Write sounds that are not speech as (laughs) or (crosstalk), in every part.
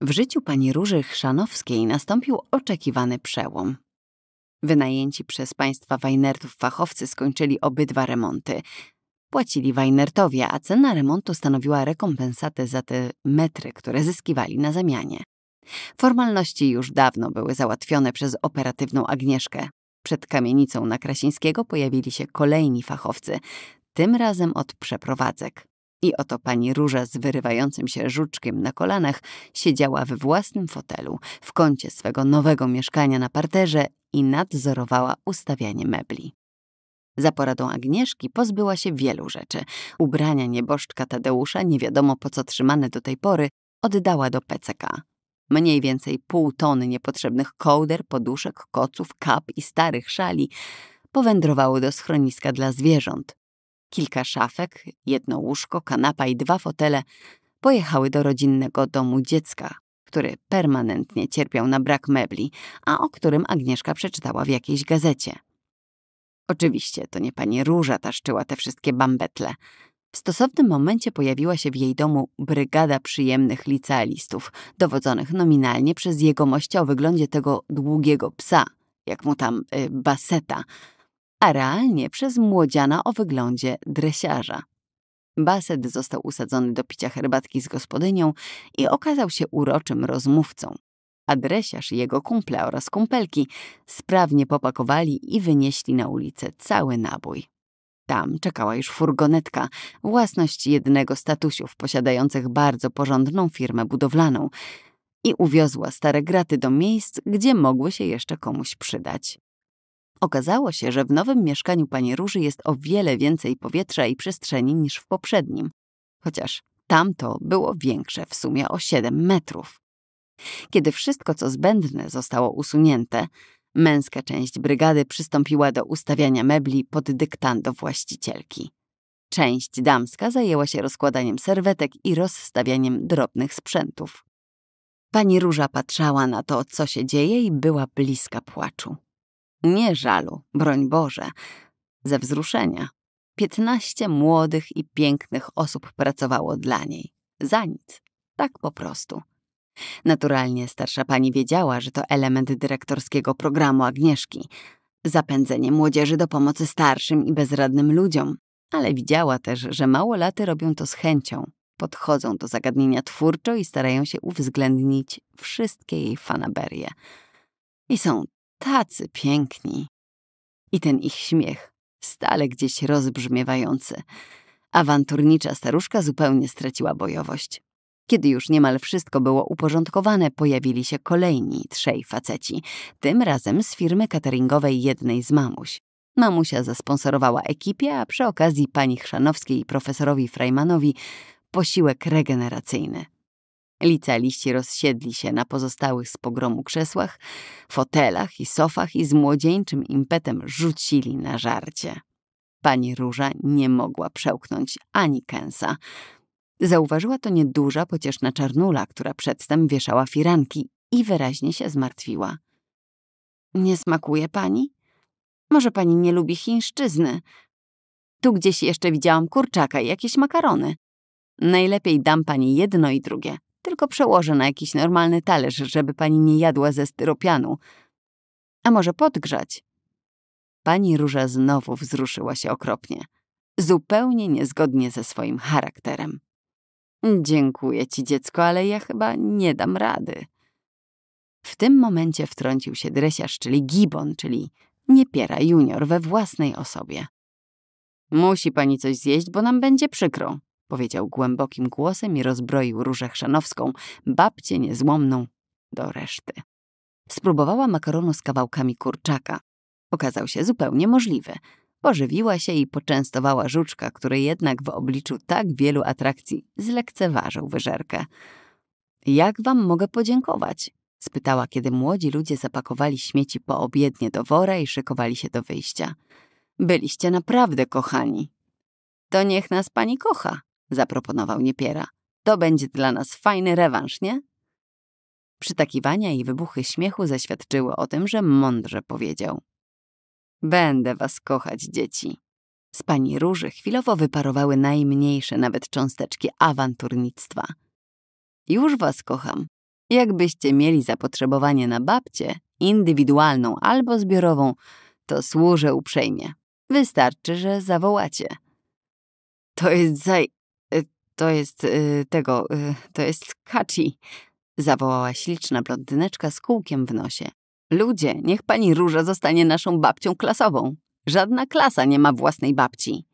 W życiu pani Róży Chrzanowskiej nastąpił oczekiwany przełom. Wynajęci przez państwa Wajnertów fachowcy skończyli obydwa remonty. Płacili Wajnertowie, a cena remontu stanowiła rekompensatę za te metry, które zyskiwali na zamianie. Formalności już dawno były załatwione przez operatywną Agnieszkę. Przed kamienicą na Krasińskiego pojawili się kolejni fachowcy, tym razem od przeprowadzek. I oto pani Róża z wyrywającym się żuczkiem na kolanach siedziała we własnym fotelu w kącie swego nowego mieszkania na parterze i nadzorowała ustawianie mebli. Za poradą Agnieszki pozbyła się wielu rzeczy. Ubrania nieboszczka Tadeusza, nie wiadomo po co trzymane do tej pory, oddała do PCK. Mniej więcej pół tony niepotrzebnych kołder, poduszek, koców, kap i starych szali powędrowało do schroniska dla zwierząt, Kilka szafek, jedno łóżko, kanapa i dwa fotele pojechały do rodzinnego domu dziecka, który permanentnie cierpiał na brak mebli, a o którym Agnieszka przeczytała w jakiejś gazecie. Oczywiście to nie pani Róża taszczyła te wszystkie bambetle. W stosownym momencie pojawiła się w jej domu brygada przyjemnych licealistów, dowodzonych nominalnie przez jegomościa o wyglądzie tego długiego psa, jak mu tam y, baseta – a realnie przez młodziana o wyglądzie dresiarza. Baset został usadzony do picia herbatki z gospodynią i okazał się uroczym rozmówcą. A dresiarz i jego kumple oraz kumpelki sprawnie popakowali i wynieśli na ulicę cały nabój. Tam czekała już furgonetka, własność jednego z tatusiów posiadających bardzo porządną firmę budowlaną i uwiozła stare graty do miejsc, gdzie mogły się jeszcze komuś przydać. Okazało się, że w nowym mieszkaniu pani Róży jest o wiele więcej powietrza i przestrzeni niż w poprzednim, chociaż tamto było większe w sumie o 7 metrów. Kiedy wszystko, co zbędne, zostało usunięte, męska część brygady przystąpiła do ustawiania mebli pod dyktando właścicielki. Część damska zajęła się rozkładaniem serwetek i rozstawianiem drobnych sprzętów. Pani Róża patrzała na to, co się dzieje i była bliska płaczu. Nie żalu, broń Boże, ze wzruszenia. Piętnaście młodych i pięknych osób pracowało dla niej. Za nic. Tak po prostu. Naturalnie starsza pani wiedziała, że to element dyrektorskiego programu Agnieszki. Zapędzenie młodzieży do pomocy starszym i bezradnym ludziom. Ale widziała też, że mało laty robią to z chęcią. Podchodzą do zagadnienia twórczo i starają się uwzględnić wszystkie jej fanaberie. I są Tacy piękni. I ten ich śmiech, stale gdzieś rozbrzmiewający. Awanturnicza staruszka zupełnie straciła bojowość. Kiedy już niemal wszystko było uporządkowane, pojawili się kolejni trzej faceci, tym razem z firmy cateringowej jednej z mamuś. Mamusia zasponsorowała ekipie, a przy okazji pani Chrzanowskiej i profesorowi Frejmanowi posiłek regeneracyjny. Licealiści rozsiedli się na pozostałych z pogromu krzesłach, fotelach i sofach i z młodzieńczym impetem rzucili na żarcie. Pani Róża nie mogła przełknąć ani kęsa. Zauważyła to nieduża, pocieszna czarnula, która przedtem wieszała firanki i wyraźnie się zmartwiła. Nie smakuje pani? Może pani nie lubi chińszczyzny? Tu gdzieś jeszcze widziałam kurczaka i jakieś makarony. Najlepiej dam pani jedno i drugie. Tylko przełożę na jakiś normalny talerz, żeby pani nie jadła ze styropianu. A może podgrzać? Pani Róża znowu wzruszyła się okropnie. Zupełnie niezgodnie ze swoim charakterem. Dziękuję ci, dziecko, ale ja chyba nie dam rady. W tym momencie wtrącił się dresiarz, czyli gibon, czyli niepiera junior we własnej osobie. Musi pani coś zjeść, bo nam będzie przykro powiedział głębokim głosem i rozbroił Różę Chrzanowską, babcię niezłomną, do reszty. Spróbowała makaronu z kawałkami kurczaka. Okazał się zupełnie możliwy. Pożywiła się i poczęstowała żuczka, który jednak w obliczu tak wielu atrakcji zlekceważył wyżerkę. Jak wam mogę podziękować? spytała, kiedy młodzi ludzie zapakowali śmieci poobiednie do wora i szykowali się do wyjścia. Byliście naprawdę kochani. To niech nas pani kocha, zaproponował Niepiera. To będzie dla nas fajny rewanż, nie? Przytakiwania i wybuchy śmiechu zaświadczyły o tym, że mądrze powiedział. Będę was kochać, dzieci. Z pani Róży chwilowo wyparowały najmniejsze nawet cząsteczki awanturnictwa. Już was kocham. Jakbyście mieli zapotrzebowanie na babcie, indywidualną albo zbiorową, to służę uprzejmie. Wystarczy, że zawołacie. To jest zaj... To jest y, tego, y, to jest Kaci, zawołała śliczna blondyneczka z kółkiem w nosie. Ludzie, niech pani Róża zostanie naszą babcią klasową. Żadna klasa nie ma własnej babci.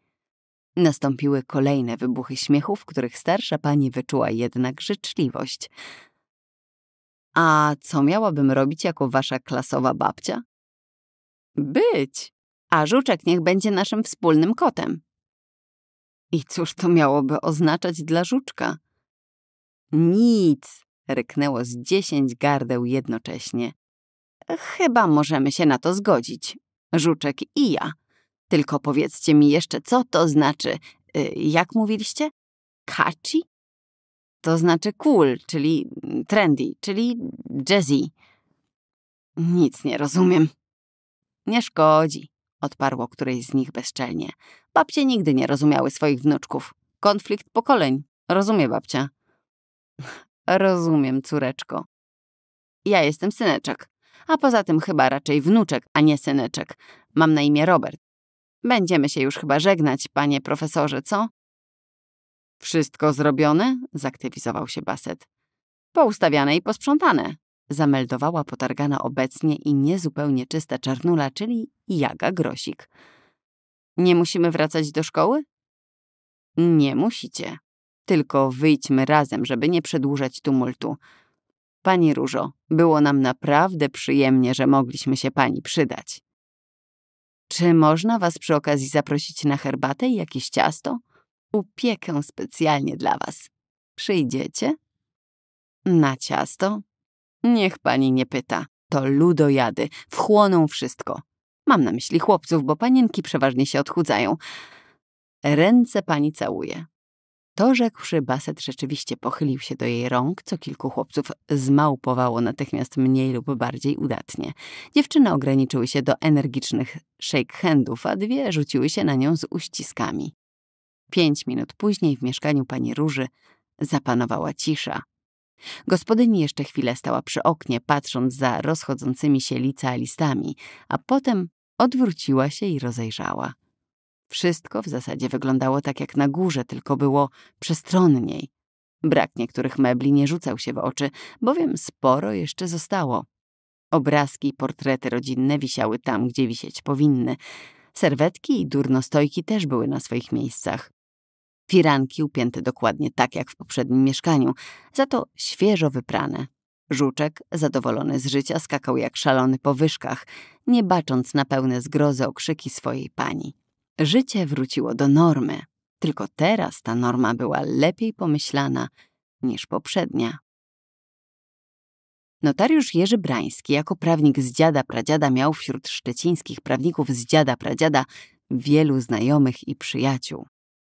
Nastąpiły kolejne wybuchy śmiechu, w których starsza pani wyczuła jednak życzliwość. A co miałabym robić jako wasza klasowa babcia? Być, a żuczek niech będzie naszym wspólnym kotem. I cóż to miałoby oznaczać dla żuczka? Nic, ryknęło z dziesięć gardeł jednocześnie. Chyba możemy się na to zgodzić, żuczek i ja. Tylko powiedzcie mi jeszcze, co to znaczy, y, jak mówiliście? Kaci? To znaczy cool, czyli trendy, czyli jazzy. Nic nie rozumiem. Nie szkodzi odparło któreś z nich bezczelnie. Babcie nigdy nie rozumiały swoich wnuczków. Konflikt pokoleń. Rozumie babcia. (laughs) Rozumiem, córeczko. Ja jestem syneczek. A poza tym chyba raczej wnuczek, a nie syneczek. Mam na imię Robert. Będziemy się już chyba żegnać, panie profesorze, co? Wszystko zrobione? Zaktywizował się Baset. Poustawiane i posprzątane zameldowała potargana obecnie i niezupełnie czysta czarnula, czyli Jaga Grosik. Nie musimy wracać do szkoły? Nie musicie. Tylko wyjdźmy razem, żeby nie przedłużać tumultu. Pani Różo, było nam naprawdę przyjemnie, że mogliśmy się pani przydać. Czy można was przy okazji zaprosić na herbatę i jakieś ciasto? Upiekę specjalnie dla was. Przyjdziecie? Na ciasto? Niech pani nie pyta. To ludojady. Wchłoną wszystko. Mam na myśli chłopców, bo panienki przeważnie się odchudzają. Ręce pani całuje. To rzekłszy, Baset rzeczywiście pochylił się do jej rąk, co kilku chłopców zmałpowało natychmiast mniej lub bardziej udatnie. Dziewczyny ograniczyły się do energicznych shake handów, a dwie rzuciły się na nią z uściskami. Pięć minut później w mieszkaniu pani Róży zapanowała cisza, Gospodyni jeszcze chwilę stała przy oknie, patrząc za rozchodzącymi się licealistami, a potem odwróciła się i rozejrzała. Wszystko w zasadzie wyglądało tak jak na górze, tylko było przestronniej. Brak niektórych mebli nie rzucał się w oczy, bowiem sporo jeszcze zostało. Obrazki i portrety rodzinne wisiały tam, gdzie wisieć powinny. Serwetki i durnostojki też były na swoich miejscach. Firanki upięte dokładnie tak jak w poprzednim mieszkaniu, za to świeżo wyprane. Żuczek, zadowolony z życia, skakał jak szalony po wyżkach, nie bacząc na pełne zgrozy okrzyki swojej pani. Życie wróciło do normy, tylko teraz ta norma była lepiej pomyślana niż poprzednia. Notariusz Jerzy Brański jako prawnik z dziada pradziada miał wśród szczecińskich prawników z dziada pradziada wielu znajomych i przyjaciół.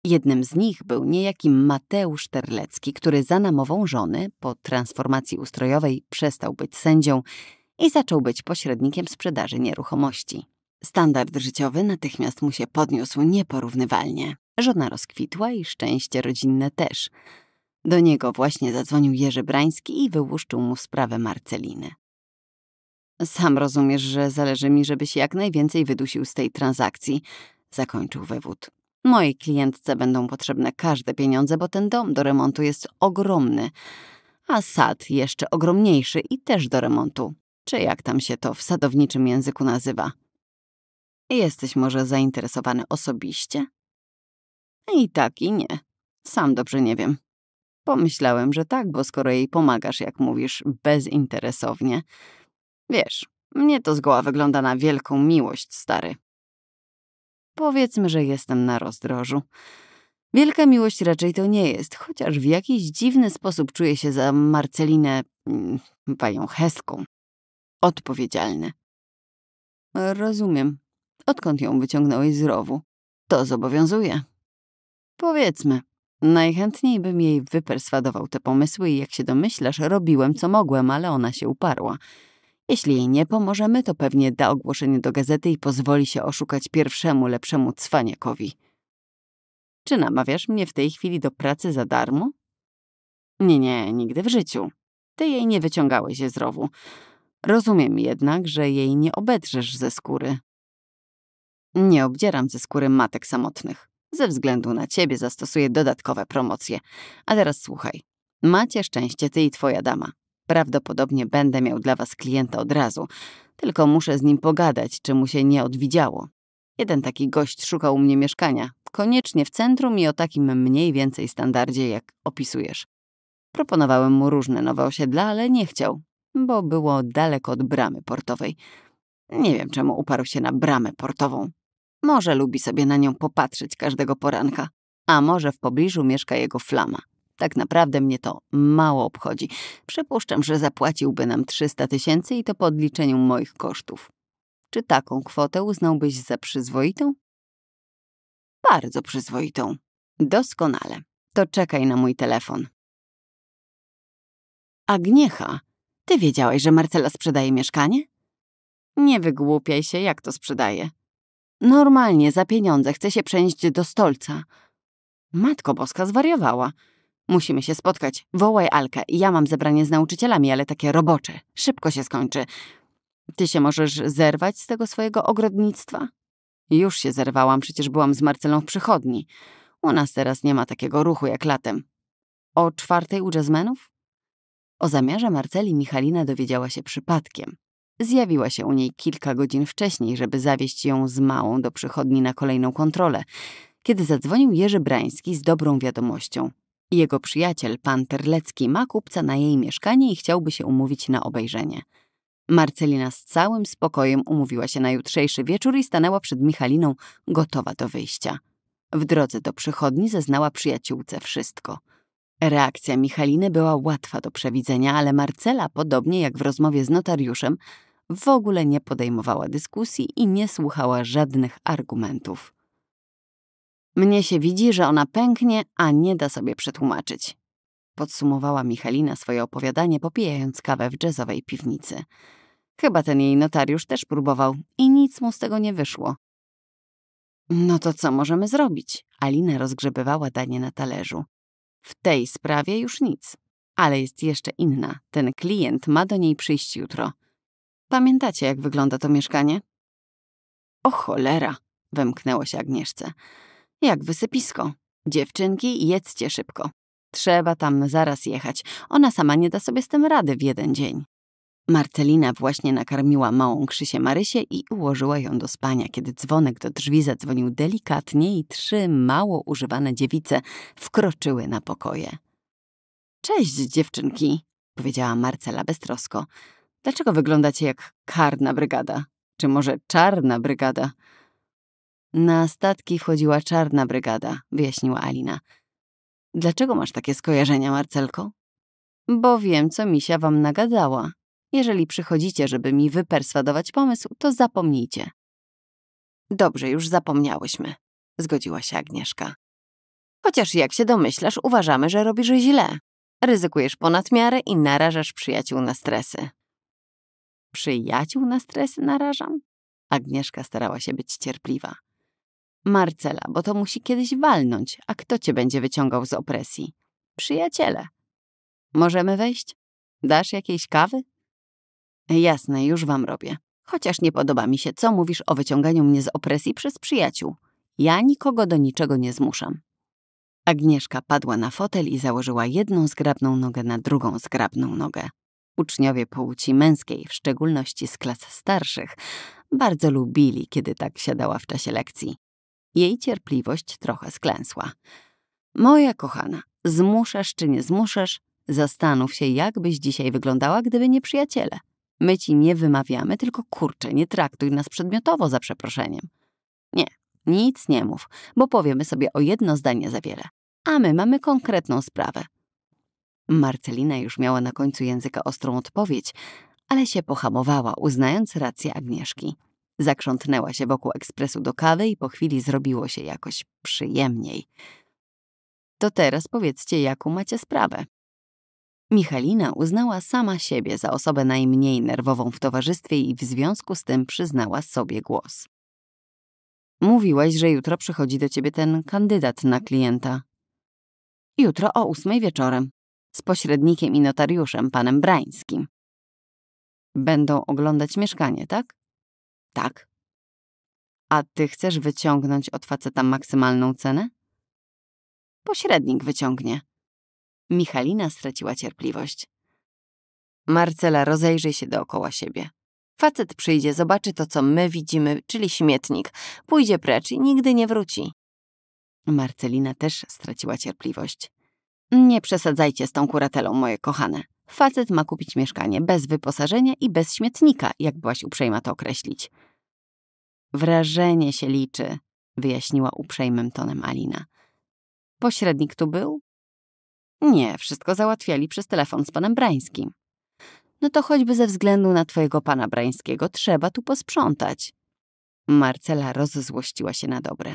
Jednym z nich był niejaki Mateusz Terlecki, który za namową żony po transformacji ustrojowej przestał być sędzią i zaczął być pośrednikiem sprzedaży nieruchomości. Standard życiowy natychmiast mu się podniósł nieporównywalnie. Żona rozkwitła i szczęście rodzinne też. Do niego właśnie zadzwonił Jerzy Brański i wyłuszczył mu sprawę Marceliny. Sam rozumiesz, że zależy mi, żebyś jak najwięcej wydusił z tej transakcji, zakończył wywód. Mojej klientce będą potrzebne każde pieniądze, bo ten dom do remontu jest ogromny, a sad jeszcze ogromniejszy i też do remontu, czy jak tam się to w sadowniczym języku nazywa. Jesteś może zainteresowany osobiście? I tak, i nie. Sam dobrze nie wiem. Pomyślałem, że tak, bo skoro jej pomagasz, jak mówisz, bezinteresownie. Wiesz, mnie to zgoła wygląda na wielką miłość, stary. Powiedzmy, że jestem na rozdrożu. Wielka miłość raczej to nie jest, chociaż w jakiś dziwny sposób czuję się za Marcelinę mm, panią Heską. Odpowiedzialny. Rozumiem. Odkąd ją wyciągnąłeś z rowu? To zobowiązuje. Powiedzmy. Najchętniej bym jej wyperswadował te pomysły i jak się domyślasz, robiłem co mogłem, ale ona się uparła. Jeśli jej nie pomożemy, to pewnie da ogłoszenie do gazety i pozwoli się oszukać pierwszemu lepszemu cwaniakowi. Czy namawiasz mnie w tej chwili do pracy za darmo? Nie, nie, nigdy w życiu. Ty jej nie wyciągałeś z rowu. Rozumiem jednak, że jej nie obedrzesz ze skóry. Nie obdzieram ze skóry matek samotnych. Ze względu na ciebie zastosuję dodatkowe promocje. A teraz słuchaj. Macie szczęście ty i twoja dama. Prawdopodobnie będę miał dla was klienta od razu, tylko muszę z nim pogadać, czy mu się nie odwidziało. Jeden taki gość szukał u mnie mieszkania, koniecznie w centrum i o takim mniej więcej standardzie, jak opisujesz. Proponowałem mu różne nowe osiedla, ale nie chciał, bo było daleko od bramy portowej. Nie wiem, czemu uparł się na bramę portową. Może lubi sobie na nią popatrzeć każdego poranka, a może w pobliżu mieszka jego flama. Tak naprawdę mnie to mało obchodzi. Przypuszczam, że zapłaciłby nam 300 tysięcy i to po odliczeniu moich kosztów. Czy taką kwotę uznałbyś za przyzwoitą? Bardzo przyzwoitą. Doskonale. To czekaj na mój telefon. Agniecha, ty wiedziałeś, że Marcela sprzedaje mieszkanie? Nie wygłupiaj się, jak to sprzedaje. Normalnie, za pieniądze, chce się przenieść do stolca. Matko Boska zwariowała. Musimy się spotkać. Wołaj Alkę. Ja mam zebranie z nauczycielami, ale takie robocze. Szybko się skończy. Ty się możesz zerwać z tego swojego ogrodnictwa? Już się zerwałam, przecież byłam z Marcelą w przychodni. U nas teraz nie ma takiego ruchu jak latem. O czwartej u jazzmenów? O zamiarze Marceli Michalina dowiedziała się przypadkiem. Zjawiła się u niej kilka godzin wcześniej, żeby zawieźć ją z małą do przychodni na kolejną kontrolę, kiedy zadzwonił Jerzy Brański z dobrą wiadomością. Jego przyjaciel, pan Terlecki, ma kupca na jej mieszkanie i chciałby się umówić na obejrzenie. Marcelina z całym spokojem umówiła się na jutrzejszy wieczór i stanęła przed Michaliną, gotowa do wyjścia. W drodze do przychodni zeznała przyjaciółce wszystko. Reakcja Michaliny była łatwa do przewidzenia, ale Marcela, podobnie jak w rozmowie z notariuszem, w ogóle nie podejmowała dyskusji i nie słuchała żadnych argumentów. Mnie się widzi, że ona pęknie, a nie da sobie przetłumaczyć. Podsumowała Michalina swoje opowiadanie, popijając kawę w jazzowej piwnicy. Chyba ten jej notariusz też próbował i nic mu z tego nie wyszło. No to co możemy zrobić? Alina rozgrzebywała danie na talerzu. W tej sprawie już nic. Ale jest jeszcze inna. Ten klient ma do niej przyjść jutro. Pamiętacie, jak wygląda to mieszkanie? O cholera! wymknęło się Agnieszce. Jak wysypisko. Dziewczynki, jedzcie szybko. Trzeba tam zaraz jechać. Ona sama nie da sobie z tym rady w jeden dzień. Marcelina właśnie nakarmiła małą Krzysię Marysię i ułożyła ją do spania, kiedy dzwonek do drzwi zadzwonił delikatnie i trzy mało używane dziewice wkroczyły na pokoje. Cześć, dziewczynki, powiedziała Marcela beztrosko. Dlaczego wyglądacie jak karna brygada? Czy może czarna brygada? Na statki wchodziła czarna brygada, wyjaśniła Alina. Dlaczego masz takie skojarzenia, Marcelko? Bo wiem, co misia wam nagadała. Jeżeli przychodzicie, żeby mi wyperswadować pomysł, to zapomnijcie. Dobrze, już zapomniałyśmy, zgodziła się Agnieszka. Chociaż jak się domyślasz, uważamy, że robisz źle. Ryzykujesz ponad miarę i narażasz przyjaciół na stresy. Przyjaciół na stresy narażam? Agnieszka starała się być cierpliwa. Marcela, bo to musi kiedyś walnąć, a kto cię będzie wyciągał z opresji? Przyjaciele. Możemy wejść? Dasz jakiejś kawy? Jasne, już wam robię. Chociaż nie podoba mi się, co mówisz o wyciąganiu mnie z opresji przez przyjaciół. Ja nikogo do niczego nie zmuszam. Agnieszka padła na fotel i założyła jedną zgrabną nogę na drugą zgrabną nogę. Uczniowie płci męskiej, w szczególności z klas starszych, bardzo lubili, kiedy tak siadała w czasie lekcji. Jej cierpliwość trochę sklęsła. Moja kochana, zmuszasz czy nie zmuszasz, zastanów się, jak byś dzisiaj wyglądała, gdyby nie przyjaciele. My ci nie wymawiamy, tylko kurczę, nie traktuj nas przedmiotowo za przeproszeniem. Nie, nic nie mów, bo powiemy sobie o jedno zdanie za wiele. A my mamy konkretną sprawę. Marcelina już miała na końcu języka ostrą odpowiedź, ale się pohamowała, uznając rację Agnieszki. Zakrzątnęła się wokół ekspresu do kawy i po chwili zrobiło się jakoś przyjemniej. To teraz powiedzcie, jaką macie sprawę. Michalina uznała sama siebie za osobę najmniej nerwową w towarzystwie i w związku z tym przyznała sobie głos. Mówiłaś, że jutro przychodzi do ciebie ten kandydat na klienta. Jutro o ósmej wieczorem. Z pośrednikiem i notariuszem, panem Brańskim. Będą oglądać mieszkanie, tak? Tak. A ty chcesz wyciągnąć od faceta maksymalną cenę? Pośrednik wyciągnie. Michalina straciła cierpliwość. Marcela, rozejrzyj się dookoła siebie. Facet przyjdzie, zobaczy to, co my widzimy, czyli śmietnik. Pójdzie precz i nigdy nie wróci. Marcelina też straciła cierpliwość. Nie przesadzajcie z tą kuratelą, moje kochane. Facet ma kupić mieszkanie bez wyposażenia i bez śmietnika, jak byłaś uprzejma to określić. Wrażenie się liczy, wyjaśniła uprzejmym tonem Alina. Pośrednik tu był? Nie, wszystko załatwiali przez telefon z panem Brańskim. No to choćby ze względu na twojego pana Brańskiego trzeba tu posprzątać. Marcela rozzłościła się na dobre.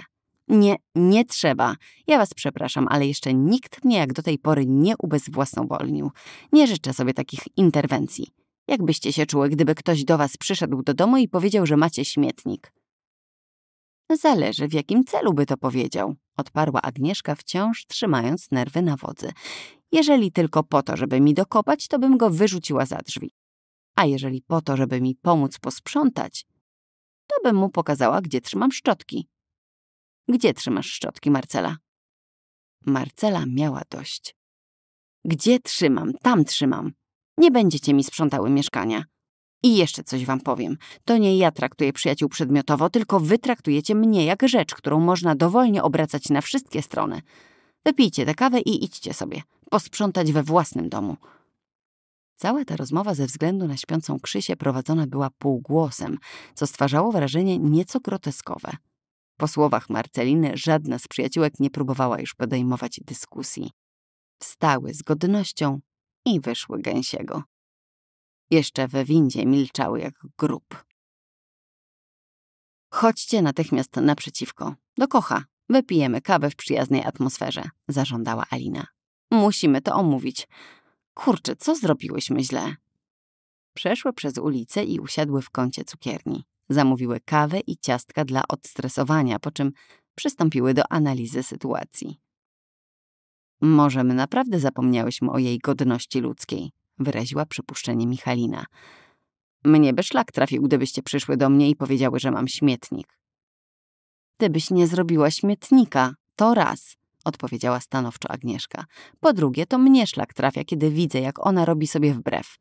Nie, nie trzeba. Ja was przepraszam, ale jeszcze nikt mnie jak do tej pory nie ubezwłasnowolnił. Nie życzę sobie takich interwencji. Jakbyście się czuły, gdyby ktoś do was przyszedł do domu i powiedział, że macie śmietnik? Zależy, w jakim celu by to powiedział, odparła Agnieszka, wciąż trzymając nerwy na wodzy. Jeżeli tylko po to, żeby mi dokopać, to bym go wyrzuciła za drzwi. A jeżeli po to, żeby mi pomóc posprzątać, to bym mu pokazała, gdzie trzymam szczotki. Gdzie trzymasz szczotki, Marcela? Marcela miała dość. Gdzie trzymam? Tam trzymam. Nie będziecie mi sprzątały mieszkania. I jeszcze coś wam powiem. To nie ja traktuję przyjaciół przedmiotowo, tylko wy traktujecie mnie jak rzecz, którą można dowolnie obracać na wszystkie strony. Wypijcie tę kawę i idźcie sobie. Posprzątać we własnym domu. Cała ta rozmowa ze względu na śpiącą Krzysię prowadzona była półgłosem, co stwarzało wrażenie nieco groteskowe. Po słowach Marceliny żadna z przyjaciółek nie próbowała już podejmować dyskusji. Wstały z godnością i wyszły gęsiego. Jeszcze we windzie milczały jak grób. Chodźcie natychmiast naprzeciwko, do kocha. Wypijemy kawę w przyjaznej atmosferze, zażądała Alina. Musimy to omówić. Kurczę, co zrobiłyśmy źle? Przeszły przez ulicę i usiadły w kącie cukierni. Zamówiły kawę i ciastka dla odstresowania, po czym przystąpiły do analizy sytuacji. Może my naprawdę zapomniałyśmy o jej godności ludzkiej, wyraziła przypuszczenie Michalina. Mnie by szlak trafił, gdybyście przyszły do mnie i powiedziały, że mam śmietnik. Gdybyś nie zrobiła śmietnika, to raz, odpowiedziała stanowczo Agnieszka. Po drugie, to mnie szlak trafia, kiedy widzę, jak ona robi sobie wbrew.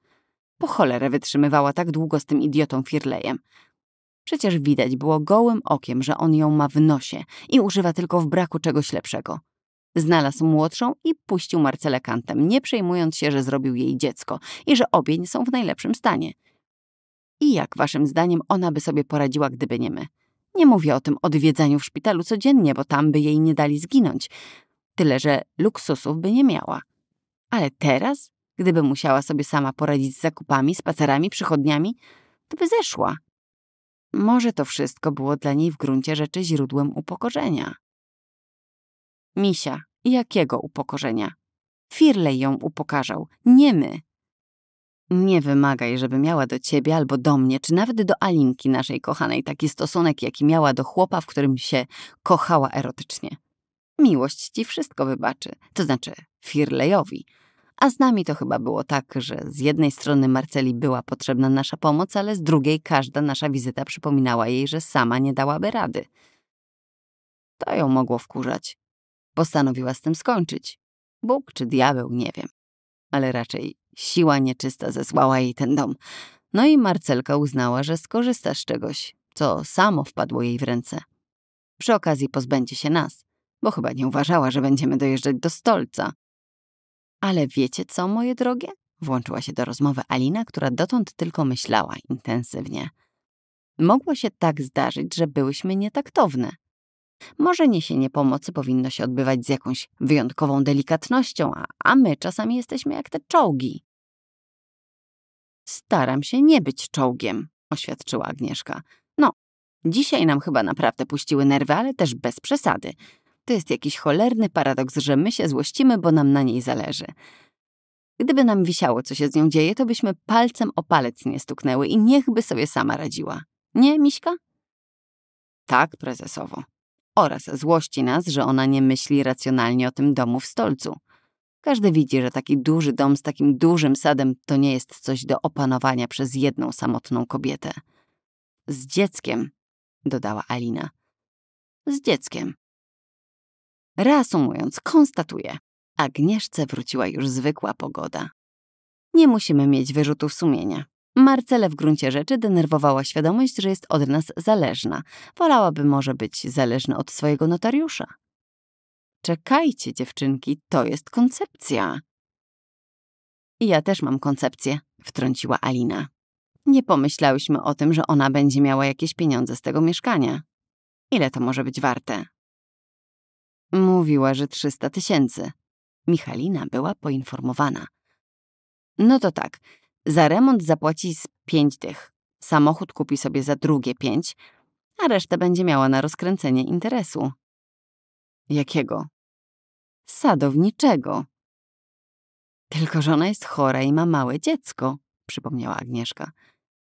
Po cholerę wytrzymywała tak długo z tym idiotą Firlejem. Przecież widać było gołym okiem, że on ją ma w nosie i używa tylko w braku czegoś lepszego. Znalazł młodszą i puścił Marcelę kantem, nie przejmując się, że zrobił jej dziecko i że obie nie są w najlepszym stanie. I jak waszym zdaniem ona by sobie poradziła, gdyby nie my? Nie mówię o tym odwiedzaniu w szpitalu codziennie, bo tam by jej nie dali zginąć. Tyle, że luksusów by nie miała. Ale teraz, gdyby musiała sobie sama poradzić z zakupami, spacerami, przychodniami, to by zeszła. Może to wszystko było dla niej w gruncie rzeczy źródłem upokorzenia. Misia, jakiego upokorzenia? Firley ją upokarzał, nie my. Nie wymagaj, żeby miała do ciebie albo do mnie, czy nawet do Alinki, naszej kochanej, taki stosunek, jaki miała do chłopa, w którym się kochała erotycznie. Miłość ci wszystko wybaczy, to znaczy Firlejowi. A z nami to chyba było tak, że z jednej strony Marceli była potrzebna nasza pomoc, ale z drugiej każda nasza wizyta przypominała jej, że sama nie dałaby rady. To ją mogło wkurzać. Postanowiła z tym skończyć. Bóg czy diabeł, nie wiem. Ale raczej siła nieczysta zesłała jej ten dom. No i Marcelka uznała, że skorzysta z czegoś, co samo wpadło jej w ręce. Przy okazji pozbędzie się nas, bo chyba nie uważała, że będziemy dojeżdżać do stolca, ale wiecie co, moje drogie? Włączyła się do rozmowy Alina, która dotąd tylko myślała intensywnie. Mogło się tak zdarzyć, że byłyśmy nietaktowne. Może niesienie pomocy powinno się odbywać z jakąś wyjątkową delikatnością, a, a my czasami jesteśmy jak te czołgi. Staram się nie być czołgiem, oświadczyła Agnieszka. No, dzisiaj nam chyba naprawdę puściły nerwy, ale też bez przesady. To jest jakiś cholerny paradoks, że my się złościmy, bo nam na niej zależy. Gdyby nam wisiało, co się z nią dzieje, to byśmy palcem o palec nie stuknęły i niechby sobie sama radziła. Nie, Miśka? Tak, prezesowo. Oraz złości nas, że ona nie myśli racjonalnie o tym domu w stolcu. Każdy widzi, że taki duży dom z takim dużym sadem to nie jest coś do opanowania przez jedną samotną kobietę. Z dzieckiem, dodała Alina. Z dzieckiem, Reasumując, konstatuję, Agnieszce wróciła już zwykła pogoda. Nie musimy mieć wyrzutów sumienia. Marcele w gruncie rzeczy denerwowała świadomość, że jest od nas zależna. Wolałaby może być zależna od swojego notariusza. Czekajcie, dziewczynki, to jest koncepcja. Ja też mam koncepcję, wtrąciła Alina. Nie pomyślałyśmy o tym, że ona będzie miała jakieś pieniądze z tego mieszkania. Ile to może być warte? Mówiła, że 300 tysięcy. Michalina była poinformowana. No to tak, za remont zapłaci z pięć tych. Samochód kupi sobie za drugie pięć, a resztę będzie miała na rozkręcenie interesu. Jakiego? Sadowniczego. Tylko, że ona jest chora i ma małe dziecko, przypomniała Agnieszka.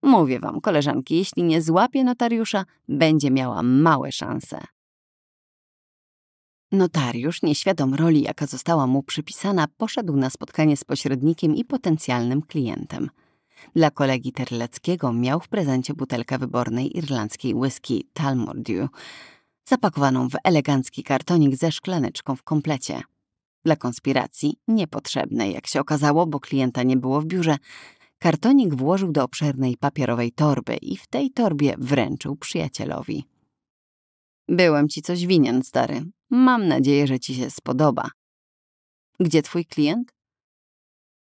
Mówię wam, koleżanki, jeśli nie złapie notariusza, będzie miała małe szanse. Notariusz, nieświadom roli, jaka została mu przypisana, poszedł na spotkanie z pośrednikiem i potencjalnym klientem. Dla kolegi Terleckiego miał w prezencie butelkę wybornej irlandzkiej whisky Talmordew, zapakowaną w elegancki kartonik ze szklaneczką w komplecie. Dla konspiracji niepotrzebnej, jak się okazało, bo klienta nie było w biurze, kartonik włożył do obszernej papierowej torby i w tej torbie wręczył przyjacielowi. Byłem ci coś winien, stary. Mam nadzieję, że ci się spodoba. Gdzie twój klient?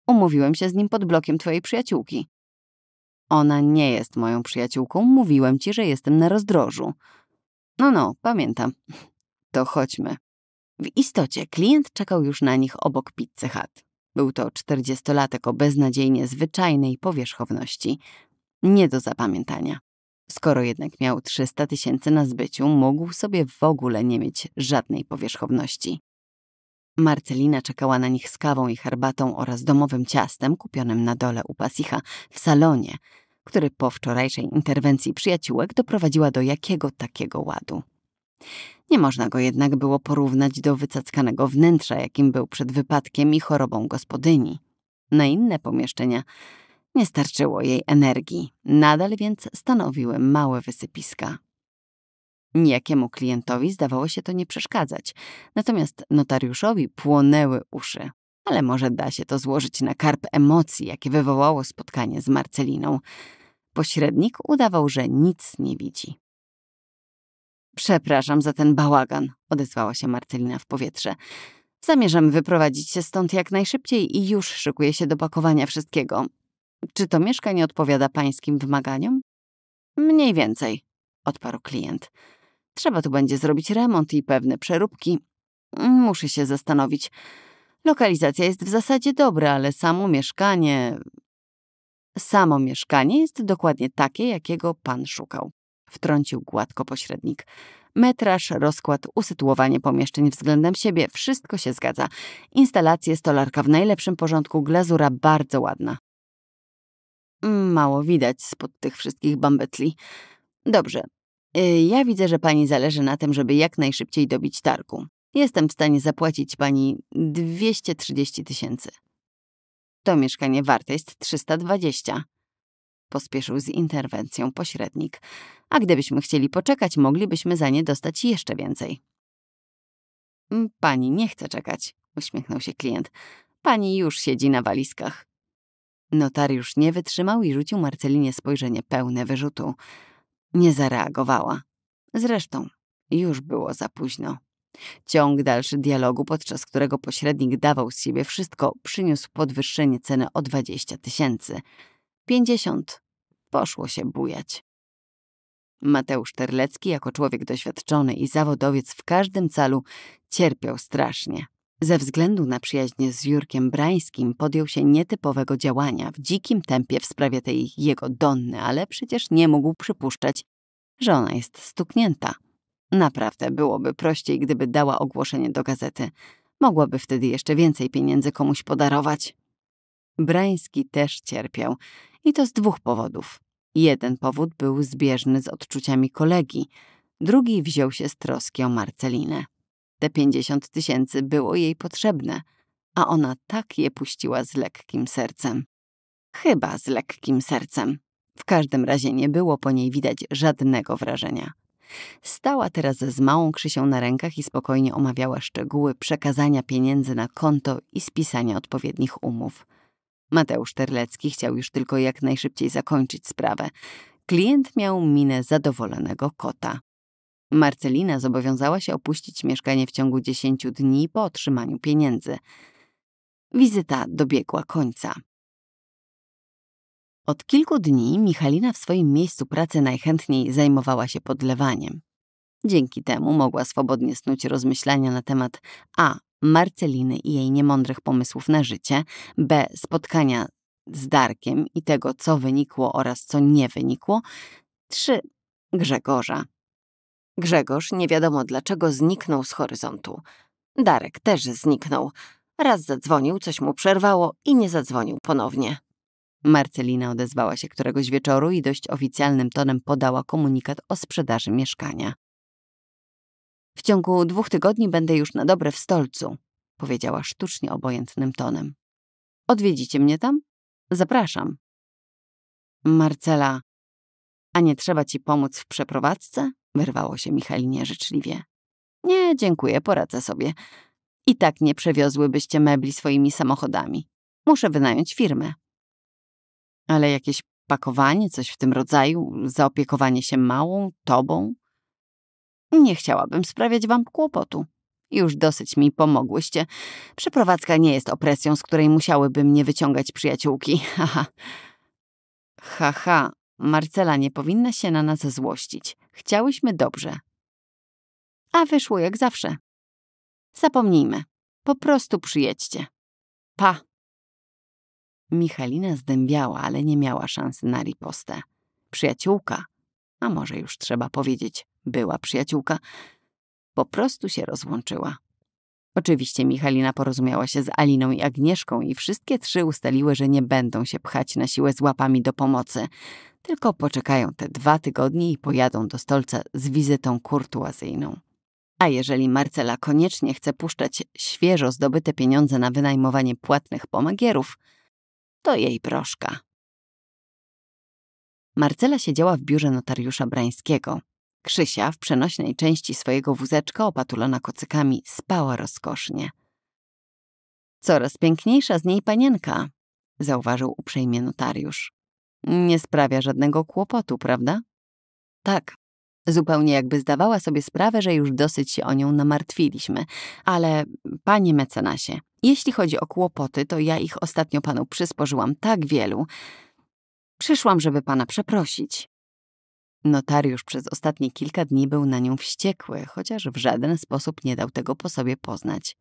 Umówiłem się z nim pod blokiem twojej przyjaciółki. Ona nie jest moją przyjaciółką, mówiłem ci, że jestem na rozdrożu. No, no, pamiętam. To chodźmy. W istocie klient czekał już na nich obok pizzy Hut. Był to czterdziestolatek o beznadziejnie zwyczajnej powierzchowności. Nie do zapamiętania. Skoro jednak miał 300 tysięcy na zbyciu, mógł sobie w ogóle nie mieć żadnej powierzchowności. Marcelina czekała na nich z kawą i herbatą oraz domowym ciastem kupionym na dole u Pasicha w salonie, który po wczorajszej interwencji przyjaciółek doprowadziła do jakiego takiego ładu. Nie można go jednak było porównać do wycackanego wnętrza, jakim był przed wypadkiem i chorobą gospodyni. Na inne pomieszczenia nie starczyło jej energii, nadal więc stanowiły małe wysypiska. Nijakiemu klientowi zdawało się to nie przeszkadzać, natomiast notariuszowi płonęły uszy. Ale może da się to złożyć na karp emocji, jakie wywołało spotkanie z Marceliną. Pośrednik udawał, że nic nie widzi. Przepraszam za ten bałagan, odezwała się Marcelina w powietrze. Zamierzam wyprowadzić się stąd jak najszybciej i już szykuję się do pakowania wszystkiego. Czy to mieszkanie odpowiada pańskim wymaganiom? Mniej więcej, odparł klient. Trzeba tu będzie zrobić remont i pewne przeróbki. Muszę się zastanowić. Lokalizacja jest w zasadzie dobra, ale samo mieszkanie. Samo mieszkanie jest dokładnie takie, jakiego pan szukał. Wtrącił gładko pośrednik. Metraż, rozkład, usytuowanie pomieszczeń względem siebie, wszystko się zgadza. Instalacje stolarka w najlepszym porządku, glazura bardzo ładna. Mało widać spod tych wszystkich bambetli. Dobrze. Y, ja widzę, że pani zależy na tym, żeby jak najszybciej dobić targu. Jestem w stanie zapłacić pani 230 tysięcy. To mieszkanie warte jest 320. Pospieszył z interwencją pośrednik. A gdybyśmy chcieli poczekać, moglibyśmy za nie dostać jeszcze więcej. Mm, pani nie chce czekać, uśmiechnął się klient. Pani już siedzi na walizkach. Notariusz nie wytrzymał i rzucił Marcelinie spojrzenie pełne wyrzutu. Nie zareagowała. Zresztą już było za późno. Ciąg dalszy dialogu, podczas którego pośrednik dawał z siebie wszystko, przyniósł podwyższenie ceny o 20 tysięcy. 50. Poszło się bujać. Mateusz Terlecki, jako człowiek doświadczony i zawodowiec w każdym calu, cierpiał strasznie. Ze względu na przyjaźń z Jurkiem Brańskim podjął się nietypowego działania w dzikim tempie w sprawie tej jego donny, ale przecież nie mógł przypuszczać, że ona jest stuknięta. Naprawdę byłoby prościej, gdyby dała ogłoszenie do gazety. Mogłaby wtedy jeszcze więcej pieniędzy komuś podarować. Brański też cierpiał i to z dwóch powodów. Jeden powód był zbieżny z odczuciami kolegi, drugi wziął się z troski o Marcelinę. Te pięćdziesiąt tysięcy było jej potrzebne, a ona tak je puściła z lekkim sercem. Chyba z lekkim sercem. W każdym razie nie było po niej widać żadnego wrażenia. Stała teraz z małą Krzysią na rękach i spokojnie omawiała szczegóły przekazania pieniędzy na konto i spisania odpowiednich umów. Mateusz Terlecki chciał już tylko jak najszybciej zakończyć sprawę. Klient miał minę zadowolonego kota. Marcelina zobowiązała się opuścić mieszkanie w ciągu 10 dni po otrzymaniu pieniędzy. Wizyta dobiegła końca. Od kilku dni Michalina w swoim miejscu pracy najchętniej zajmowała się podlewaniem. Dzięki temu mogła swobodnie snuć rozmyślania na temat a. Marceliny i jej niemądrych pomysłów na życie, b. spotkania z Darkiem i tego, co wynikło oraz co nie wynikło, 3. Grzegorza. Grzegorz nie wiadomo dlaczego zniknął z horyzontu. Darek też zniknął. Raz zadzwonił, coś mu przerwało i nie zadzwonił ponownie. Marcelina odezwała się któregoś wieczoru i dość oficjalnym tonem podała komunikat o sprzedaży mieszkania. W ciągu dwóch tygodni będę już na dobre w stolcu, powiedziała sztucznie obojętnym tonem. Odwiedzicie mnie tam? Zapraszam. Marcela, a nie trzeba ci pomóc w przeprowadzce? Wyrwało się Michalinie życzliwie. Nie, dziękuję, poradzę sobie. I tak nie przewiozłybyście mebli swoimi samochodami. Muszę wynająć firmę. Ale jakieś pakowanie, coś w tym rodzaju, zaopiekowanie się małą, tobą? Nie chciałabym sprawiać wam kłopotu. Już dosyć mi pomogłyście. Przeprowadzka nie jest opresją, z której musiałyby mnie wyciągać przyjaciółki. (laughs) Haha. Haha, Marcela nie powinna się na nas złościć. Chciałyśmy dobrze. A wyszło jak zawsze. Zapomnijmy. Po prostu przyjedźcie. Pa! Michalina zdębiała, ale nie miała szansy na ripostę. Przyjaciółka, a może już trzeba powiedzieć, była przyjaciółka, po prostu się rozłączyła. Oczywiście Michalina porozumiała się z Aliną i Agnieszką i wszystkie trzy ustaliły, że nie będą się pchać na siłę z łapami do pomocy, tylko poczekają te dwa tygodnie i pojadą do Stolca z wizytą kurtuazyjną. A jeżeli Marcela koniecznie chce puszczać świeżo zdobyte pieniądze na wynajmowanie płatnych pomagierów, to jej proszka. Marcela siedziała w biurze notariusza Brańskiego, Krzysia w przenośnej części swojego wózeczka opatulona kocykami spała rozkosznie. Coraz piękniejsza z niej panienka, zauważył uprzejmie notariusz. Nie sprawia żadnego kłopotu, prawda? Tak. Zupełnie jakby zdawała sobie sprawę, że już dosyć się o nią namartwiliśmy. Ale, panie mecenasie, jeśli chodzi o kłopoty, to ja ich ostatnio panu przysporzyłam tak wielu. Przyszłam, żeby pana przeprosić. Notariusz przez ostatnie kilka dni był na nią wściekły, chociaż w żaden sposób nie dał tego po sobie poznać.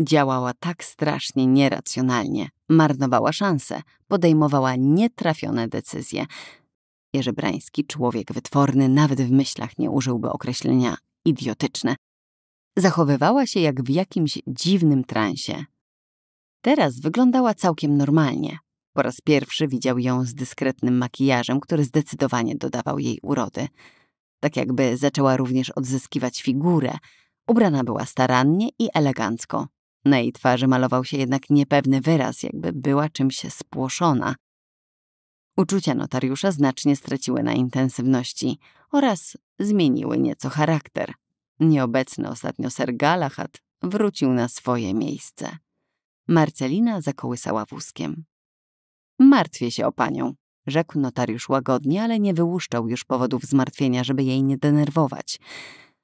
Działała tak strasznie nieracjonalnie, marnowała szanse, podejmowała nietrafione decyzje. Jerzy Brański, człowiek wytworny, nawet w myślach nie użyłby określenia idiotyczne. Zachowywała się jak w jakimś dziwnym transie. Teraz wyglądała całkiem normalnie, po raz pierwszy widział ją z dyskretnym makijażem, który zdecydowanie dodawał jej urody. Tak jakby zaczęła również odzyskiwać figurę. Ubrana była starannie i elegancko. Na jej twarzy malował się jednak niepewny wyraz, jakby była czymś spłoszona. Uczucia notariusza znacznie straciły na intensywności oraz zmieniły nieco charakter. Nieobecny ostatnio ser Galahad wrócił na swoje miejsce. Marcelina zakołysała wózkiem. Martwię się o panią, rzekł notariusz łagodnie, ale nie wyłuszczał już powodów zmartwienia, żeby jej nie denerwować.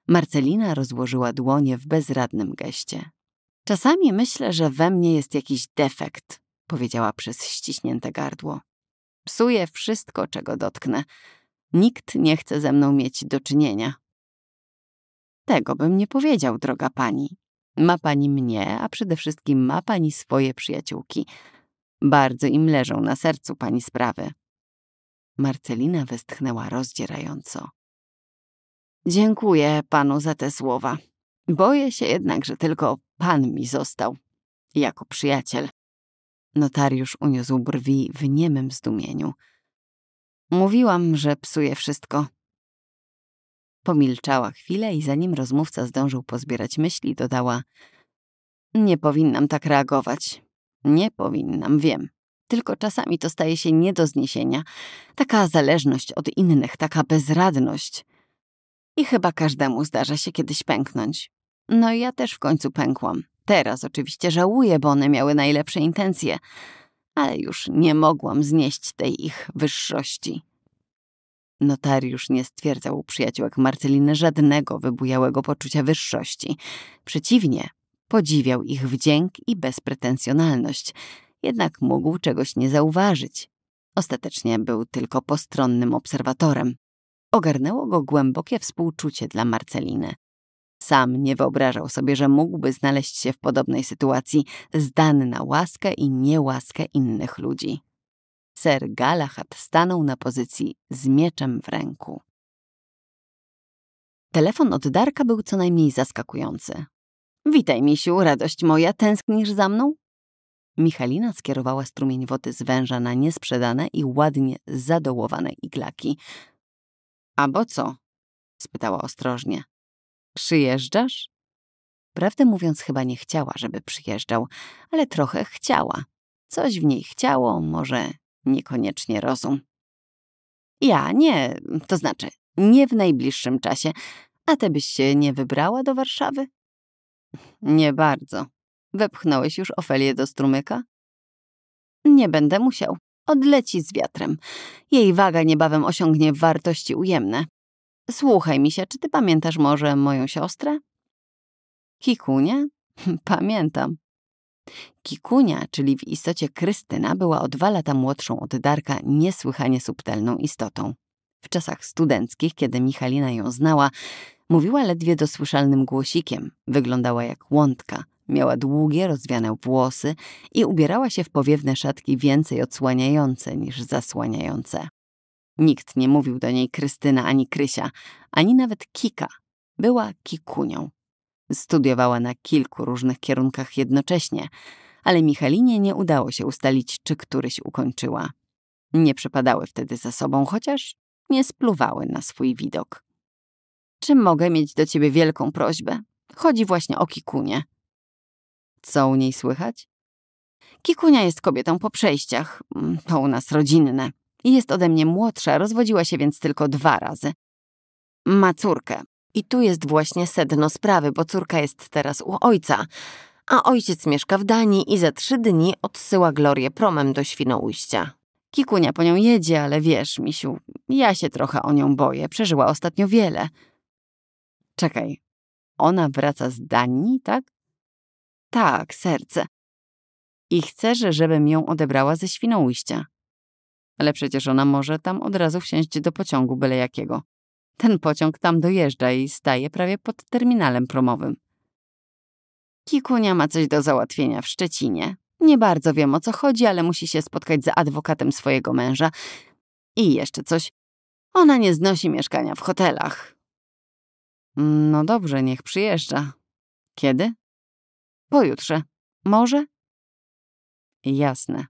Marcelina rozłożyła dłonie w bezradnym geście. Czasami myślę, że we mnie jest jakiś defekt, powiedziała przez ściśnięte gardło. Psuję wszystko, czego dotknę. Nikt nie chce ze mną mieć do czynienia. Tego bym nie powiedział, droga pani. Ma pani mnie, a przede wszystkim ma pani swoje przyjaciółki. Bardzo im leżą na sercu pani sprawy. Marcelina westchnęła rozdzierająco. Dziękuję panu za te słowa. Boję się jednak, że tylko pan mi został, jako przyjaciel. Notariusz uniósł brwi w niemym zdumieniu. Mówiłam, że psuje wszystko. Pomilczała chwilę i zanim rozmówca zdążył pozbierać myśli, dodała: Nie powinnam tak reagować. Nie powinnam, wiem. Tylko czasami to staje się nie do zniesienia. Taka zależność od innych, taka bezradność. I chyba każdemu zdarza się kiedyś pęknąć. No i ja też w końcu pękłam. Teraz oczywiście żałuję, bo one miały najlepsze intencje, ale już nie mogłam znieść tej ich wyższości. Notariusz nie stwierdzał u przyjaciółek Marceliny żadnego wybujałego poczucia wyższości. Przeciwnie, Podziwiał ich wdzięk i bezpretensjonalność, jednak mógł czegoś nie zauważyć. Ostatecznie był tylko postronnym obserwatorem. Ogarnęło go głębokie współczucie dla Marceliny. Sam nie wyobrażał sobie, że mógłby znaleźć się w podobnej sytuacji, zdany na łaskę i niełaskę innych ludzi. Sir Galahad stanął na pozycji z mieczem w ręku. Telefon od Darka był co najmniej zaskakujący. Witaj, misiu, radość moja, tęsknisz za mną? Michalina skierowała strumień wody z węża na niesprzedane i ładnie zadołowane iglaki. A bo co? spytała ostrożnie. Przyjeżdżasz? Prawdę mówiąc, chyba nie chciała, żeby przyjeżdżał, ale trochę chciała. Coś w niej chciało, może niekoniecznie rozum. Ja nie, to znaczy nie w najbliższym czasie. A ty byś się nie wybrała do Warszawy? Nie bardzo. Wepchnąłeś już Ofelię do strumyka? Nie będę musiał. Odleci z wiatrem. Jej waga niebawem osiągnie wartości ujemne. Słuchaj, mi, się, czy ty pamiętasz może moją siostrę? Kikunia? (laughs) Pamiętam. Kikunia, czyli w istocie Krystyna, była o dwa lata młodszą od Darka niesłychanie subtelną istotą. W czasach studenckich, kiedy Michalina ją znała, Mówiła ledwie dosłyszalnym głosikiem, wyglądała jak łądka, miała długie, rozwiane włosy i ubierała się w powiewne szatki więcej odsłaniające niż zasłaniające. Nikt nie mówił do niej Krystyna ani Krysia, ani nawet Kika. Była kikunią. Studiowała na kilku różnych kierunkach jednocześnie, ale Michalinie nie udało się ustalić, czy któryś ukończyła. Nie przepadały wtedy za sobą, chociaż nie spluwały na swój widok. Czy mogę mieć do ciebie wielką prośbę? Chodzi właśnie o Kikunię. Co u niej słychać? Kikunia jest kobietą po przejściach. Mm, to u nas rodzinne. Jest ode mnie młodsza, rozwodziła się więc tylko dwa razy. Ma córkę. I tu jest właśnie sedno sprawy, bo córka jest teraz u ojca, a ojciec mieszka w Danii i za trzy dni odsyła Glorię promem do Świnoujścia. Kikunia po nią jedzie, ale wiesz, misiu, ja się trochę o nią boję, przeżyła ostatnio wiele. Czekaj, ona wraca z Danii, tak? Tak, serce. I chcesz, żebym ją odebrała ze Świnoujścia. Ale przecież ona może tam od razu wsiąść do pociągu byle jakiego. Ten pociąg tam dojeżdża i staje prawie pod terminalem promowym. Kikunia ma coś do załatwienia w Szczecinie. Nie bardzo wiem o co chodzi, ale musi się spotkać z adwokatem swojego męża. I jeszcze coś. Ona nie znosi mieszkania w hotelach. No dobrze, niech przyjeżdża. Kiedy? Pojutrze. Może? Jasne.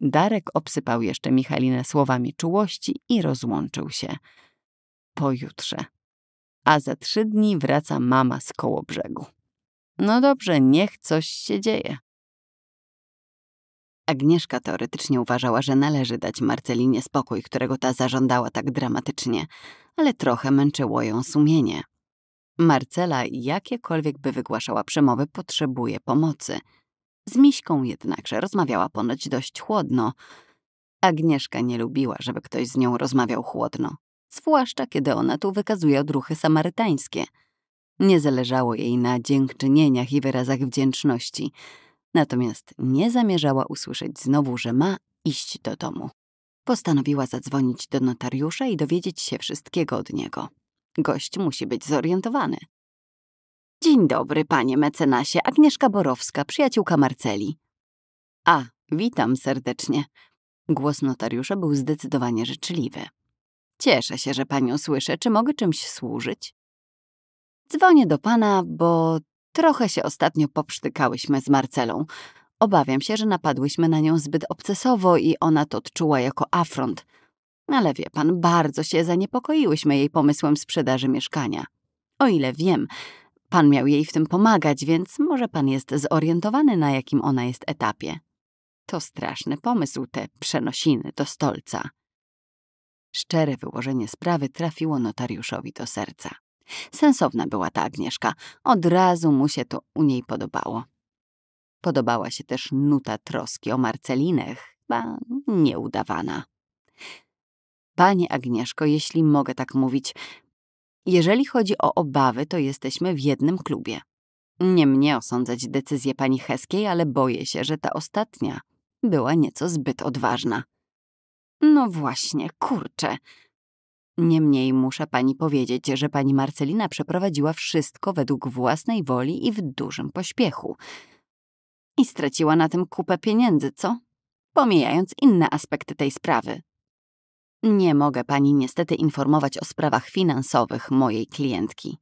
Darek obsypał jeszcze Michalinę słowami czułości i rozłączył się. Pojutrze. A za trzy dni wraca mama z koło brzegu. No dobrze, niech coś się dzieje. Agnieszka teoretycznie uważała, że należy dać Marcelinie spokój, którego ta zażądała tak dramatycznie, ale trochę męczyło ją sumienie. Marcela, jakiekolwiek by wygłaszała przemowy, potrzebuje pomocy. Z Miśką jednakże rozmawiała ponoć dość chłodno. Agnieszka nie lubiła, żeby ktoś z nią rozmawiał chłodno, zwłaszcza kiedy ona tu wykazuje odruchy samarytańskie. Nie zależało jej na dziękczynieniach i wyrazach wdzięczności – Natomiast nie zamierzała usłyszeć znowu, że ma iść do domu. Postanowiła zadzwonić do notariusza i dowiedzieć się wszystkiego od niego. Gość musi być zorientowany. Dzień dobry, panie mecenasie. Agnieszka Borowska, przyjaciółka Marceli. A, witam serdecznie. Głos notariusza był zdecydowanie życzliwy. Cieszę się, że panią słyszę. Czy mogę czymś służyć? Dzwonię do pana, bo Trochę się ostatnio popsztykałyśmy z Marcelą. Obawiam się, że napadłyśmy na nią zbyt obcesowo i ona to odczuła jako afront. Ale wie pan, bardzo się zaniepokoiłyśmy jej pomysłem sprzedaży mieszkania. O ile wiem, pan miał jej w tym pomagać, więc może pan jest zorientowany, na jakim ona jest etapie. To straszny pomysł, te przenosiny do stolca. Szczere wyłożenie sprawy trafiło notariuszowi do serca. Sensowna była ta Agnieszka. Od razu mu się to u niej podobało. Podobała się też nuta troski o Marcelinę, chyba nieudawana. Panie Agnieszko, jeśli mogę tak mówić, jeżeli chodzi o obawy, to jesteśmy w jednym klubie. Nie mnie osądzać decyzję pani Heskiej, ale boję się, że ta ostatnia była nieco zbyt odważna. No właśnie, kurczę. Niemniej muszę pani powiedzieć, że pani Marcelina przeprowadziła wszystko według własnej woli i w dużym pośpiechu. I straciła na tym kupę pieniędzy, co? Pomijając inne aspekty tej sprawy. Nie mogę pani niestety informować o sprawach finansowych mojej klientki.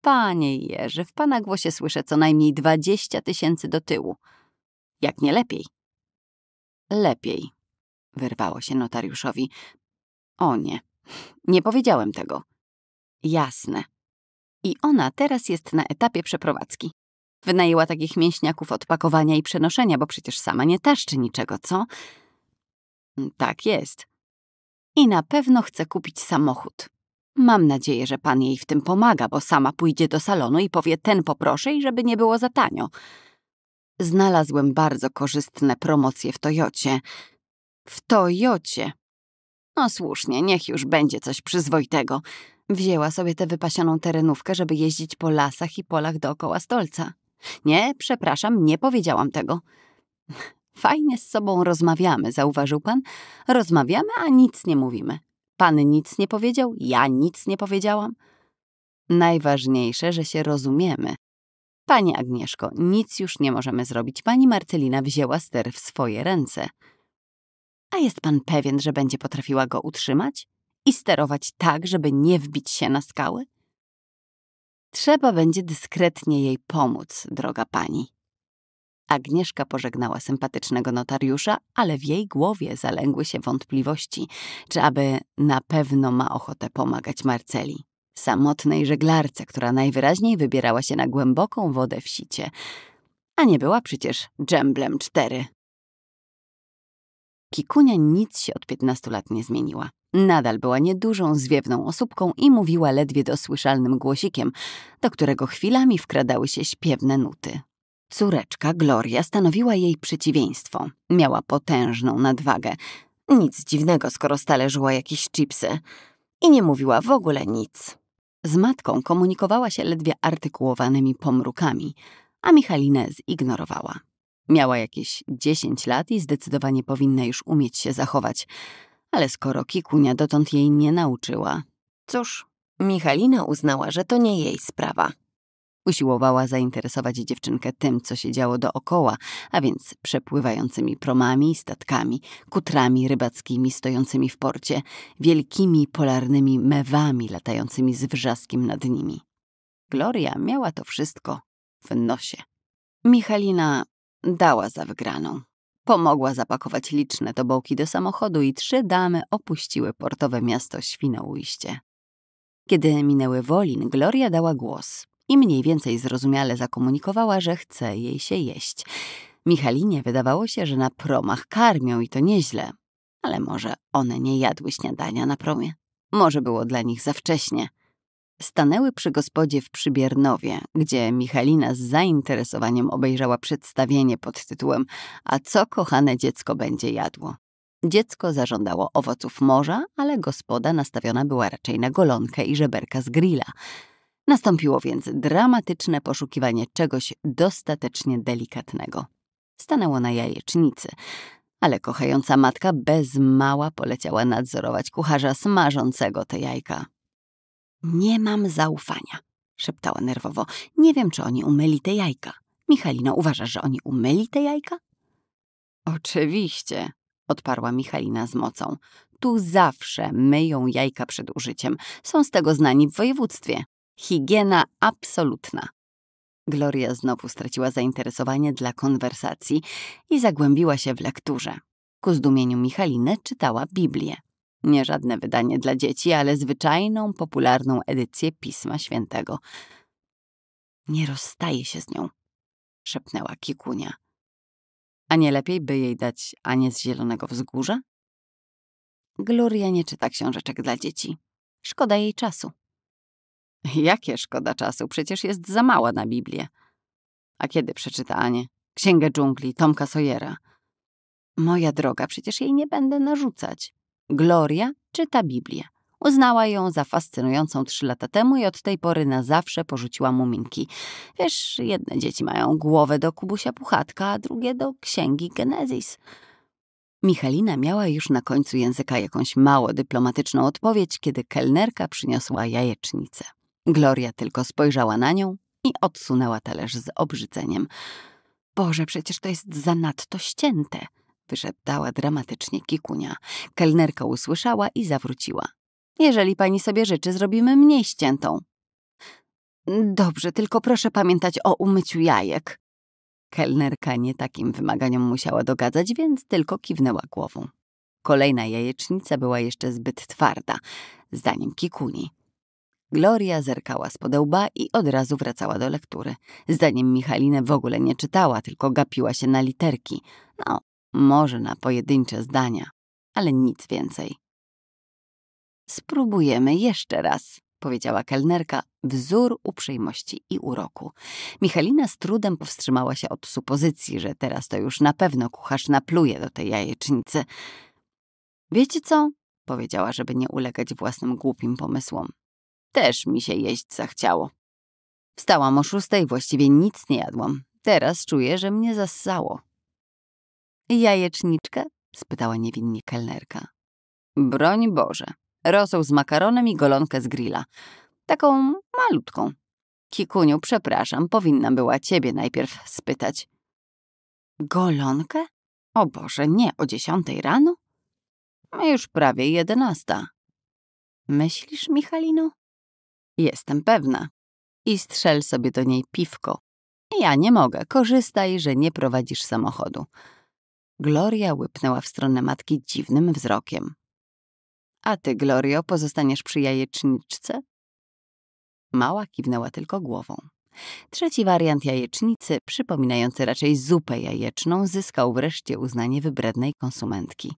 Panie Jerzy, w pana głosie słyszę co najmniej 20 tysięcy do tyłu. Jak nie lepiej? Lepiej, wyrwało się notariuszowi. O nie, nie powiedziałem tego. Jasne. I ona teraz jest na etapie przeprowadzki. Wynajęła takich mięśniaków od pakowania i przenoszenia, bo przecież sama nie taszczy niczego, co? Mm, tak jest. I na pewno chce kupić samochód. Mam nadzieję, że pan jej w tym pomaga, bo sama pójdzie do salonu i powie ten poproszę i żeby nie było za tanio. Znalazłem bardzo korzystne promocje w Toyocie. W Toyocie. No słusznie, niech już będzie coś przyzwoitego. Wzięła sobie tę wypasioną terenówkę, żeby jeździć po lasach i polach dookoła stolca. Nie, przepraszam, nie powiedziałam tego. Fajnie z sobą rozmawiamy, zauważył pan. Rozmawiamy, a nic nie mówimy. Pan nic nie powiedział, ja nic nie powiedziałam. Najważniejsze, że się rozumiemy. Pani Agnieszko, nic już nie możemy zrobić. Pani Marcelina wzięła ster w swoje ręce. A jest pan pewien, że będzie potrafiła go utrzymać i sterować tak, żeby nie wbić się na skały? Trzeba będzie dyskretnie jej pomóc, droga pani. Agnieszka pożegnała sympatycznego notariusza, ale w jej głowie zalęgły się wątpliwości, czy aby na pewno ma ochotę pomagać Marceli, samotnej żeglarce, która najwyraźniej wybierała się na głęboką wodę w sicie, a nie była przecież dżemblem cztery. Kikunia nic się od 15 lat nie zmieniła. Nadal była niedużą, zwiewną osóbką i mówiła ledwie dosłyszalnym głosikiem, do którego chwilami wkradały się śpiewne nuty. Córeczka Gloria stanowiła jej przeciwieństwo. Miała potężną nadwagę. Nic dziwnego, skoro stale żyła jakieś chipsy. I nie mówiła w ogóle nic. Z matką komunikowała się ledwie artykułowanymi pomrukami, a Michalinę zignorowała. Miała jakieś 10 lat i zdecydowanie powinna już umieć się zachować. Ale skoro Kikunia dotąd jej nie nauczyła... Cóż, Michalina uznała, że to nie jej sprawa. Usiłowała zainteresować dziewczynkę tym, co się działo dookoła, a więc przepływającymi promami, statkami, kutrami rybackimi stojącymi w porcie, wielkimi polarnymi mewami latającymi z wrzaskiem nad nimi. Gloria miała to wszystko w nosie. Michalina Dała za wygraną. Pomogła zapakować liczne tobołki do samochodu i trzy damy opuściły portowe miasto Świnoujście. Kiedy minęły Wolin, Gloria dała głos i mniej więcej zrozumiale zakomunikowała, że chce jej się jeść. Michalinie wydawało się, że na promach karmią i to nieźle, ale może one nie jadły śniadania na promie. Może było dla nich za wcześnie stanęły przy gospodzie w Przybiernowie, gdzie Michalina z zainteresowaniem obejrzała przedstawienie pod tytułem A co kochane dziecko będzie jadło? Dziecko zażądało owoców morza, ale gospoda nastawiona była raczej na golonkę i żeberka z grilla. Nastąpiło więc dramatyczne poszukiwanie czegoś dostatecznie delikatnego. Stanęło na jajecznicy, ale kochająca matka bez mała poleciała nadzorować kucharza smażącego te jajka. Nie mam zaufania, szeptała nerwowo. Nie wiem, czy oni umyli te jajka. Michalino, uważasz, że oni umyli te jajka? Oczywiście, odparła Michalina z mocą. Tu zawsze myją jajka przed użyciem. Są z tego znani w województwie. Higiena absolutna. Gloria znowu straciła zainteresowanie dla konwersacji i zagłębiła się w lekturze. Ku zdumieniu Michaliny czytała Biblię. Nie żadne wydanie dla dzieci, ale zwyczajną, popularną edycję Pisma Świętego. Nie rozstaje się z nią, szepnęła Kikunia. A nie lepiej by jej dać Anię z Zielonego Wzgórza? Gloria nie czyta książeczek dla dzieci. Szkoda jej czasu. Jakie szkoda czasu? Przecież jest za mała na Biblię. A kiedy przeczyta Anię? Księgę dżungli, Tomka Sojera. Moja droga, przecież jej nie będę narzucać. Gloria czyta Biblię. Uznała ją za fascynującą trzy lata temu i od tej pory na zawsze porzuciła muminki. Wiesz, jedne dzieci mają głowę do Kubusia Puchatka, a drugie do Księgi Genezis. Michalina miała już na końcu języka jakąś mało dyplomatyczną odpowiedź, kiedy kelnerka przyniosła jajecznicę. Gloria tylko spojrzała na nią i odsunęła talerz z obrzydzeniem. Boże, przecież to jest zanadto ścięte wyszeptała dramatycznie Kikunia. Kelnerka usłyszała i zawróciła. Jeżeli pani sobie życzy, zrobimy mniej ściętą. Dobrze, tylko proszę pamiętać o umyciu jajek. Kelnerka nie takim wymaganiom musiała dogadzać, więc tylko kiwnęła głową. Kolejna jajecznica była jeszcze zbyt twarda, zdaniem Kikuni. Gloria zerkała z podełba i od razu wracała do lektury. Zdaniem Michaliny w ogóle nie czytała, tylko gapiła się na literki. No, może na pojedyncze zdania, ale nic więcej. Spróbujemy jeszcze raz, powiedziała kelnerka, wzór uprzejmości i uroku. Michalina z trudem powstrzymała się od supozycji, że teraz to już na pewno kucharz napluje do tej jajecznicy. Wiecie co? powiedziała, żeby nie ulegać własnym głupim pomysłom. Też mi się jeść zachciało. Wstałam o szóstej, właściwie nic nie jadłam. Teraz czuję, że mnie zassało. Jajeczniczkę? spytała niewinnie kelnerka. Broń Boże. Rosół z makaronem i golonkę z grilla. Taką malutką. Kikuniu, przepraszam, powinna była ciebie najpierw spytać. Golonkę? O Boże, nie o dziesiątej rano? Już prawie jedenasta. Myślisz, Michalino? Jestem pewna. I strzel sobie do niej piwko. Ja nie mogę, korzystaj, że nie prowadzisz samochodu. Gloria łypnęła w stronę matki dziwnym wzrokiem. A ty, Glorio, pozostaniesz przy jajeczniczce? Mała kiwnęła tylko głową. Trzeci wariant jajecznicy, przypominający raczej zupę jajeczną, zyskał wreszcie uznanie wybrednej konsumentki.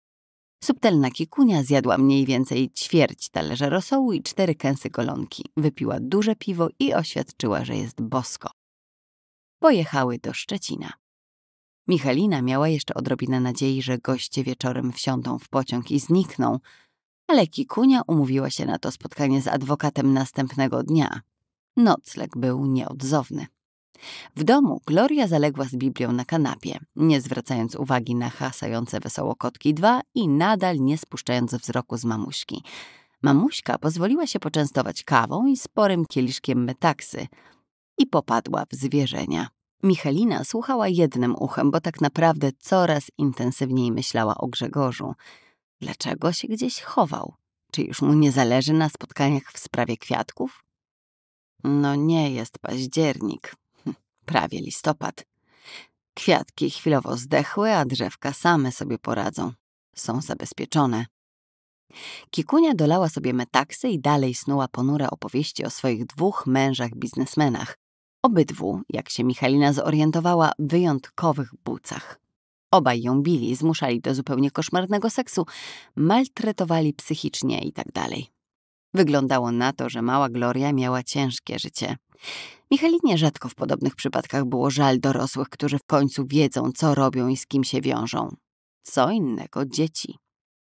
Subtelna kikunia zjadła mniej więcej ćwierć talerza rosołu i cztery kęsy golonki. Wypiła duże piwo i oświadczyła, że jest bosko. Pojechały do Szczecina. Michalina miała jeszcze odrobinę nadziei, że goście wieczorem wsiądą w pociąg i znikną, ale Kikunia umówiła się na to spotkanie z adwokatem następnego dnia. Nocleg był nieodzowny. W domu Gloria zaległa z Biblią na kanapie, nie zwracając uwagi na hasające wesoło kotki dwa i nadal nie spuszczając wzroku z mamuśki. Mamuśka pozwoliła się poczęstować kawą i sporym kieliszkiem metaksy i popadła w zwierzenia. Michalina słuchała jednym uchem, bo tak naprawdę coraz intensywniej myślała o Grzegorzu. Dlaczego się gdzieś chował? Czy już mu nie zależy na spotkaniach w sprawie kwiatków? No nie jest październik, hm, prawie listopad. Kwiatki chwilowo zdechły, a drzewka same sobie poradzą. Są zabezpieczone. Kikunia dolała sobie metaksy i dalej snuła ponure opowieści o swoich dwóch mężach biznesmenach. Obydwu, jak się Michalina zorientowała, wyjątkowych bucach. Obaj ją bili, zmuszali do zupełnie koszmarnego seksu, maltretowali psychicznie i tak dalej. Wyglądało na to, że mała Gloria miała ciężkie życie. Michalinie rzadko w podobnych przypadkach było żal dorosłych, którzy w końcu wiedzą, co robią i z kim się wiążą. Co innego dzieci.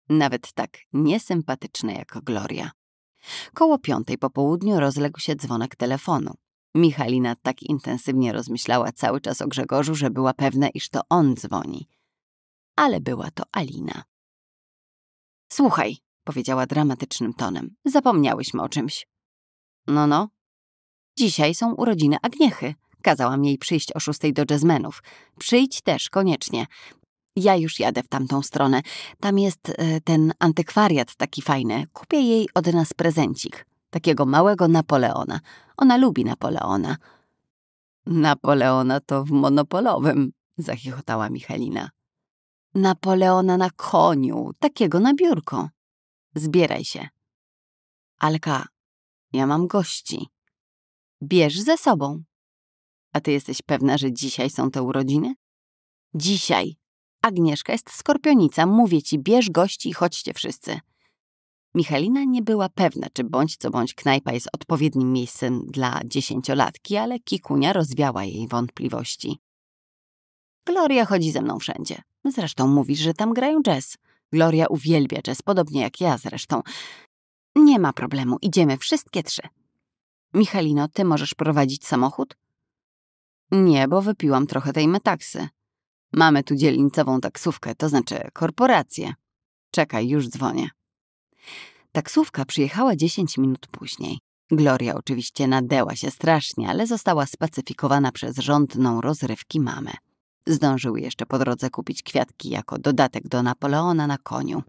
Nawet tak niesympatyczne jak Gloria. Koło piątej po południu rozległ się dzwonek telefonu. Michalina tak intensywnie rozmyślała cały czas o Grzegorzu, że była pewna, iż to on dzwoni. Ale była to Alina. Słuchaj, powiedziała dramatycznym tonem. Zapomniałyśmy o czymś. No, no. Dzisiaj są urodziny Agniechy. Kazałam jej przyjść o szóstej do jazzmenów. Przyjdź też, koniecznie. Ja już jadę w tamtą stronę. Tam jest e, ten antykwariat taki fajny. Kupię jej od nas prezencik. Takiego małego Napoleona. Ona lubi Napoleona. Napoleona to w monopolowym, zachichotała Michelina. Napoleona na koniu, takiego na biurko. Zbieraj się. Alka, ja mam gości. Bierz ze sobą. A ty jesteś pewna, że dzisiaj są te urodziny? Dzisiaj. Agnieszka jest skorpionica, mówię ci, bierz gości i chodźcie wszyscy. Michalina nie była pewna, czy bądź co bądź knajpa jest odpowiednim miejscem dla dziesięciolatki, ale Kikunia rozwiała jej wątpliwości. Gloria chodzi ze mną wszędzie. Zresztą mówisz, że tam grają jazz. Gloria uwielbia jazz, podobnie jak ja zresztą. Nie ma problemu, idziemy wszystkie trzy. Michalino, ty możesz prowadzić samochód? Nie, bo wypiłam trochę tej metaksy. Mamy tu dzielnicową taksówkę, to znaczy korporację. Czekaj, już dzwonię. Taksówka przyjechała 10 minut później. Gloria oczywiście nadęła się strasznie, ale została spacyfikowana przez rządną rozrywki mamę. Zdążyły jeszcze po drodze kupić kwiatki jako dodatek do Napoleona na koniu.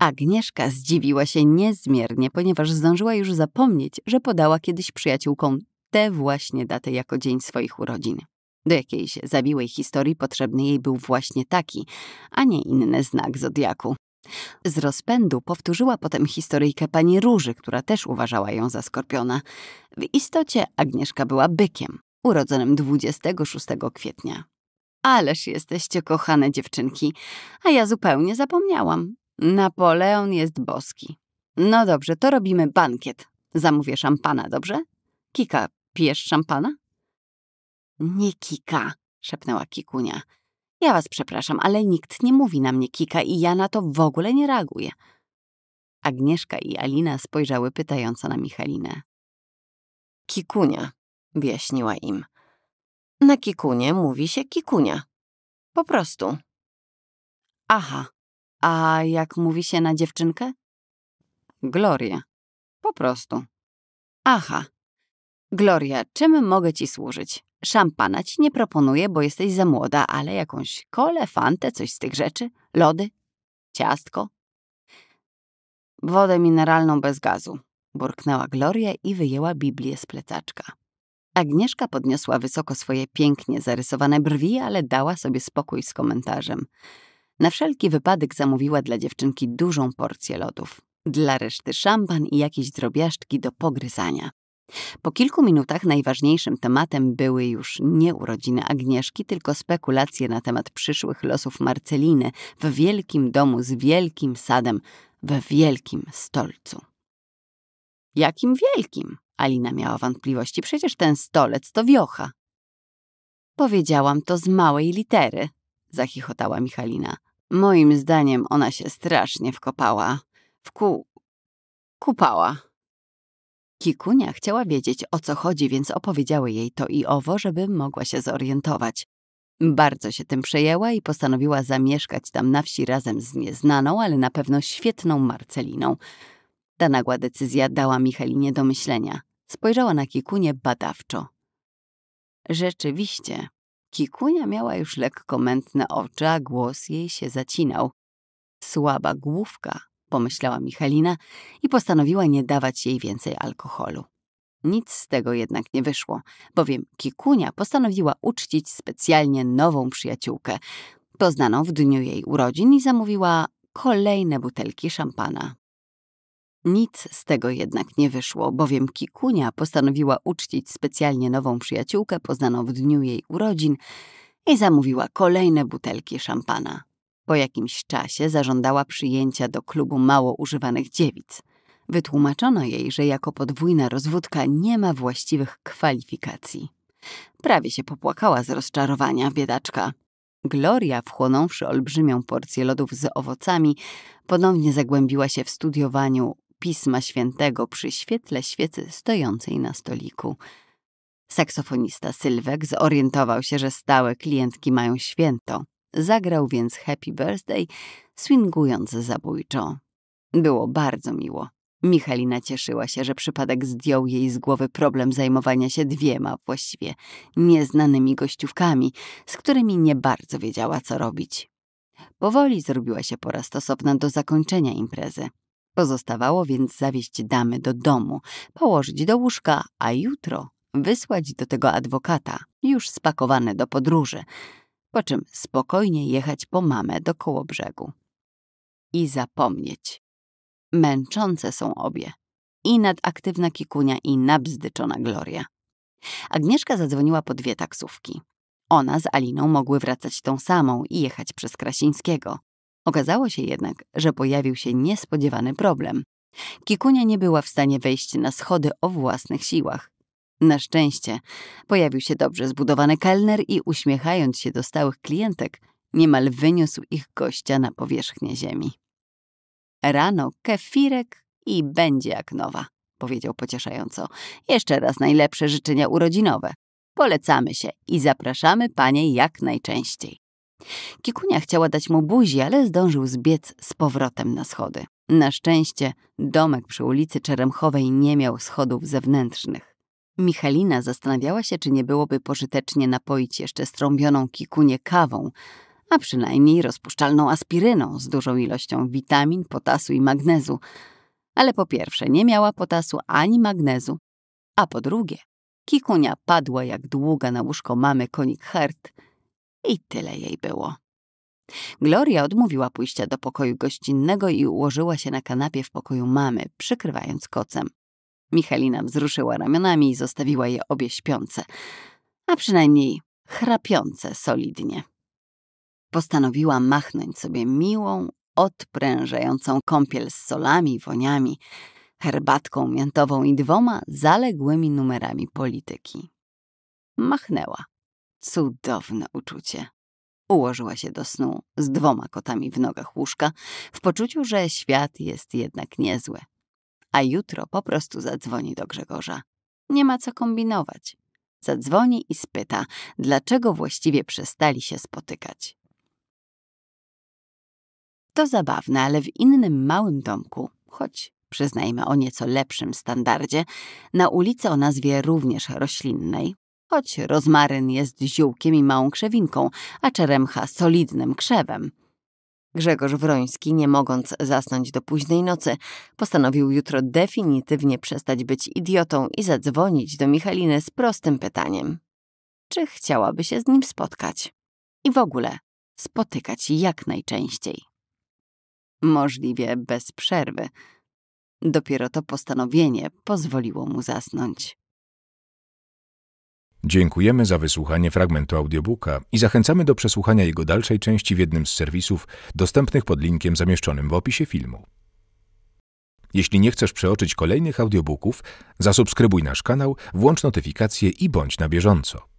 Agnieszka zdziwiła się niezmiernie, ponieważ zdążyła już zapomnieć, że podała kiedyś przyjaciółkom tę właśnie datę jako dzień swoich urodzin. Do jakiejś zawiłej historii potrzebny jej był właśnie taki, a nie inny znak zodiaku. Z rozpędu powtórzyła potem historyjkę pani Róży, która też uważała ją za skorpiona. W istocie Agnieszka była bykiem, urodzonym 26 kwietnia. Ależ jesteście kochane dziewczynki, a ja zupełnie zapomniałam. Napoleon jest boski. No dobrze, to robimy bankiet. Zamówię szampana, dobrze? Kika, pijesz szampana? Nie kika, szepnęła Kikunia. Ja was przepraszam, ale nikt nie mówi na mnie kika i ja na to w ogóle nie reaguję. Agnieszka i Alina spojrzały pytająco na Michalinę. Kikunia, wyjaśniła im. Na kikunie mówi się kikunia. Po prostu. Aha, a jak mówi się na dziewczynkę? Gloria. Po prostu. Aha. Gloria, czym mogę ci służyć? Szampana ci nie proponuję, bo jesteś za młoda, ale jakąś kole, fantę, coś z tych rzeczy, lody, ciastko. Wodę mineralną bez gazu, burknęła Gloria i wyjęła Biblię z plecaczka. Agnieszka podniosła wysoko swoje pięknie zarysowane brwi, ale dała sobie spokój z komentarzem. Na wszelki wypadek zamówiła dla dziewczynki dużą porcję lodów. Dla reszty szampan i jakieś drobiażdżki do pogryzania. Po kilku minutach najważniejszym tematem były już nie urodziny Agnieszki, tylko spekulacje na temat przyszłych losów Marceliny w wielkim domu z wielkim sadem, w wielkim stolcu. Jakim wielkim? Alina miała wątpliwości. Przecież ten stolec to wiocha. Powiedziałam to z małej litery, zachichotała Michalina. Moim zdaniem ona się strasznie wkopała. Wku... kupała. Kikunia chciała wiedzieć, o co chodzi, więc opowiedziały jej to i owo, żeby mogła się zorientować. Bardzo się tym przejęła i postanowiła zamieszkać tam na wsi razem z nieznaną, ale na pewno świetną Marceliną. Ta nagła decyzja dała Michelinie do myślenia. Spojrzała na Kikunię badawczo. Rzeczywiście, Kikunia miała już lekko mętne oczy, a głos jej się zacinał. Słaba główka pomyślała Michalina i postanowiła nie dawać jej więcej alkoholu. Nic z tego jednak nie wyszło, bowiem Kikunia postanowiła uczcić specjalnie nową przyjaciółkę, poznaną w dniu jej urodzin i zamówiła kolejne butelki szampana. Nic z tego jednak nie wyszło, bowiem Kikunia postanowiła uczcić specjalnie nową przyjaciółkę poznaną w dniu jej urodzin i zamówiła kolejne butelki szampana. Po jakimś czasie zażądała przyjęcia do klubu mało używanych dziewic. Wytłumaczono jej, że jako podwójna rozwódka nie ma właściwych kwalifikacji. Prawie się popłakała z rozczarowania biedaczka. Gloria, wchłonąwszy olbrzymią porcję lodów z owocami, ponownie zagłębiła się w studiowaniu Pisma Świętego przy świetle świecy stojącej na stoliku. Saksofonista Sylwek zorientował się, że stałe klientki mają święto Zagrał więc Happy Birthday, swingując zabójczo. Było bardzo miło. Michalina cieszyła się, że przypadek zdjął jej z głowy problem zajmowania się dwiema właściwie nieznanymi gościówkami, z którymi nie bardzo wiedziała, co robić. Powoli zrobiła się pora stosowna do zakończenia imprezy. Pozostawało więc zawieźć damy do domu, położyć do łóżka, a jutro wysłać do tego adwokata, już spakowane do podróży po czym spokojnie jechać po mamę do koło brzegu. I zapomnieć. Męczące są obie. I nadaktywna kikunia, i nabzdyczona Gloria. Agnieszka zadzwoniła po dwie taksówki. Ona z Aliną mogły wracać tą samą i jechać przez Krasińskiego. Okazało się jednak, że pojawił się niespodziewany problem. Kikunia nie była w stanie wejść na schody o własnych siłach. Na szczęście pojawił się dobrze zbudowany kelner i uśmiechając się do stałych klientek, niemal wyniósł ich gościa na powierzchnię ziemi. Rano kefirek i będzie jak nowa, powiedział pocieszająco. Jeszcze raz najlepsze życzenia urodzinowe. Polecamy się i zapraszamy panie jak najczęściej. Kikunia chciała dać mu buzi, ale zdążył zbiec z powrotem na schody. Na szczęście domek przy ulicy Czeremchowej nie miał schodów zewnętrznych. Michalina zastanawiała się, czy nie byłoby pożytecznie napoić jeszcze strąbioną kikunię kawą, a przynajmniej rozpuszczalną aspiryną z dużą ilością witamin, potasu i magnezu. Ale po pierwsze, nie miała potasu ani magnezu, a po drugie, kikunia padła jak długa na łóżko mamy konik hert i tyle jej było. Gloria odmówiła pójścia do pokoju gościnnego i ułożyła się na kanapie w pokoju mamy, przykrywając kocem. Michalina wzruszyła ramionami i zostawiła je obie śpiące, a przynajmniej chrapiące solidnie. Postanowiła machnąć sobie miłą, odprężającą kąpiel z solami, woniami, herbatką miętową i dwoma zaległymi numerami polityki. Machnęła. Cudowne uczucie. Ułożyła się do snu z dwoma kotami w nogach łóżka, w poczuciu, że świat jest jednak niezły, a jutro po prostu zadzwoni do Grzegorza. Nie ma co kombinować. Zadzwoni i spyta, dlaczego właściwie przestali się spotykać. To zabawne, ale w innym małym domku, choć przyznajmy o nieco lepszym standardzie, na ulicy o nazwie również roślinnej, choć rozmaryn jest ziółkiem i małą krzewinką, a czeremcha solidnym krzewem – Grzegorz Wroński, nie mogąc zasnąć do późnej nocy, postanowił jutro definitywnie przestać być idiotą i zadzwonić do Michaliny z prostym pytaniem. Czy chciałaby się z nim spotkać? I w ogóle spotykać jak najczęściej. Możliwie bez przerwy. Dopiero to postanowienie pozwoliło mu zasnąć. Dziękujemy za wysłuchanie fragmentu audiobooka i zachęcamy do przesłuchania jego dalszej części w jednym z serwisów dostępnych pod linkiem zamieszczonym w opisie filmu. Jeśli nie chcesz przeoczyć kolejnych audiobooków, zasubskrybuj nasz kanał, włącz notyfikacje i bądź na bieżąco.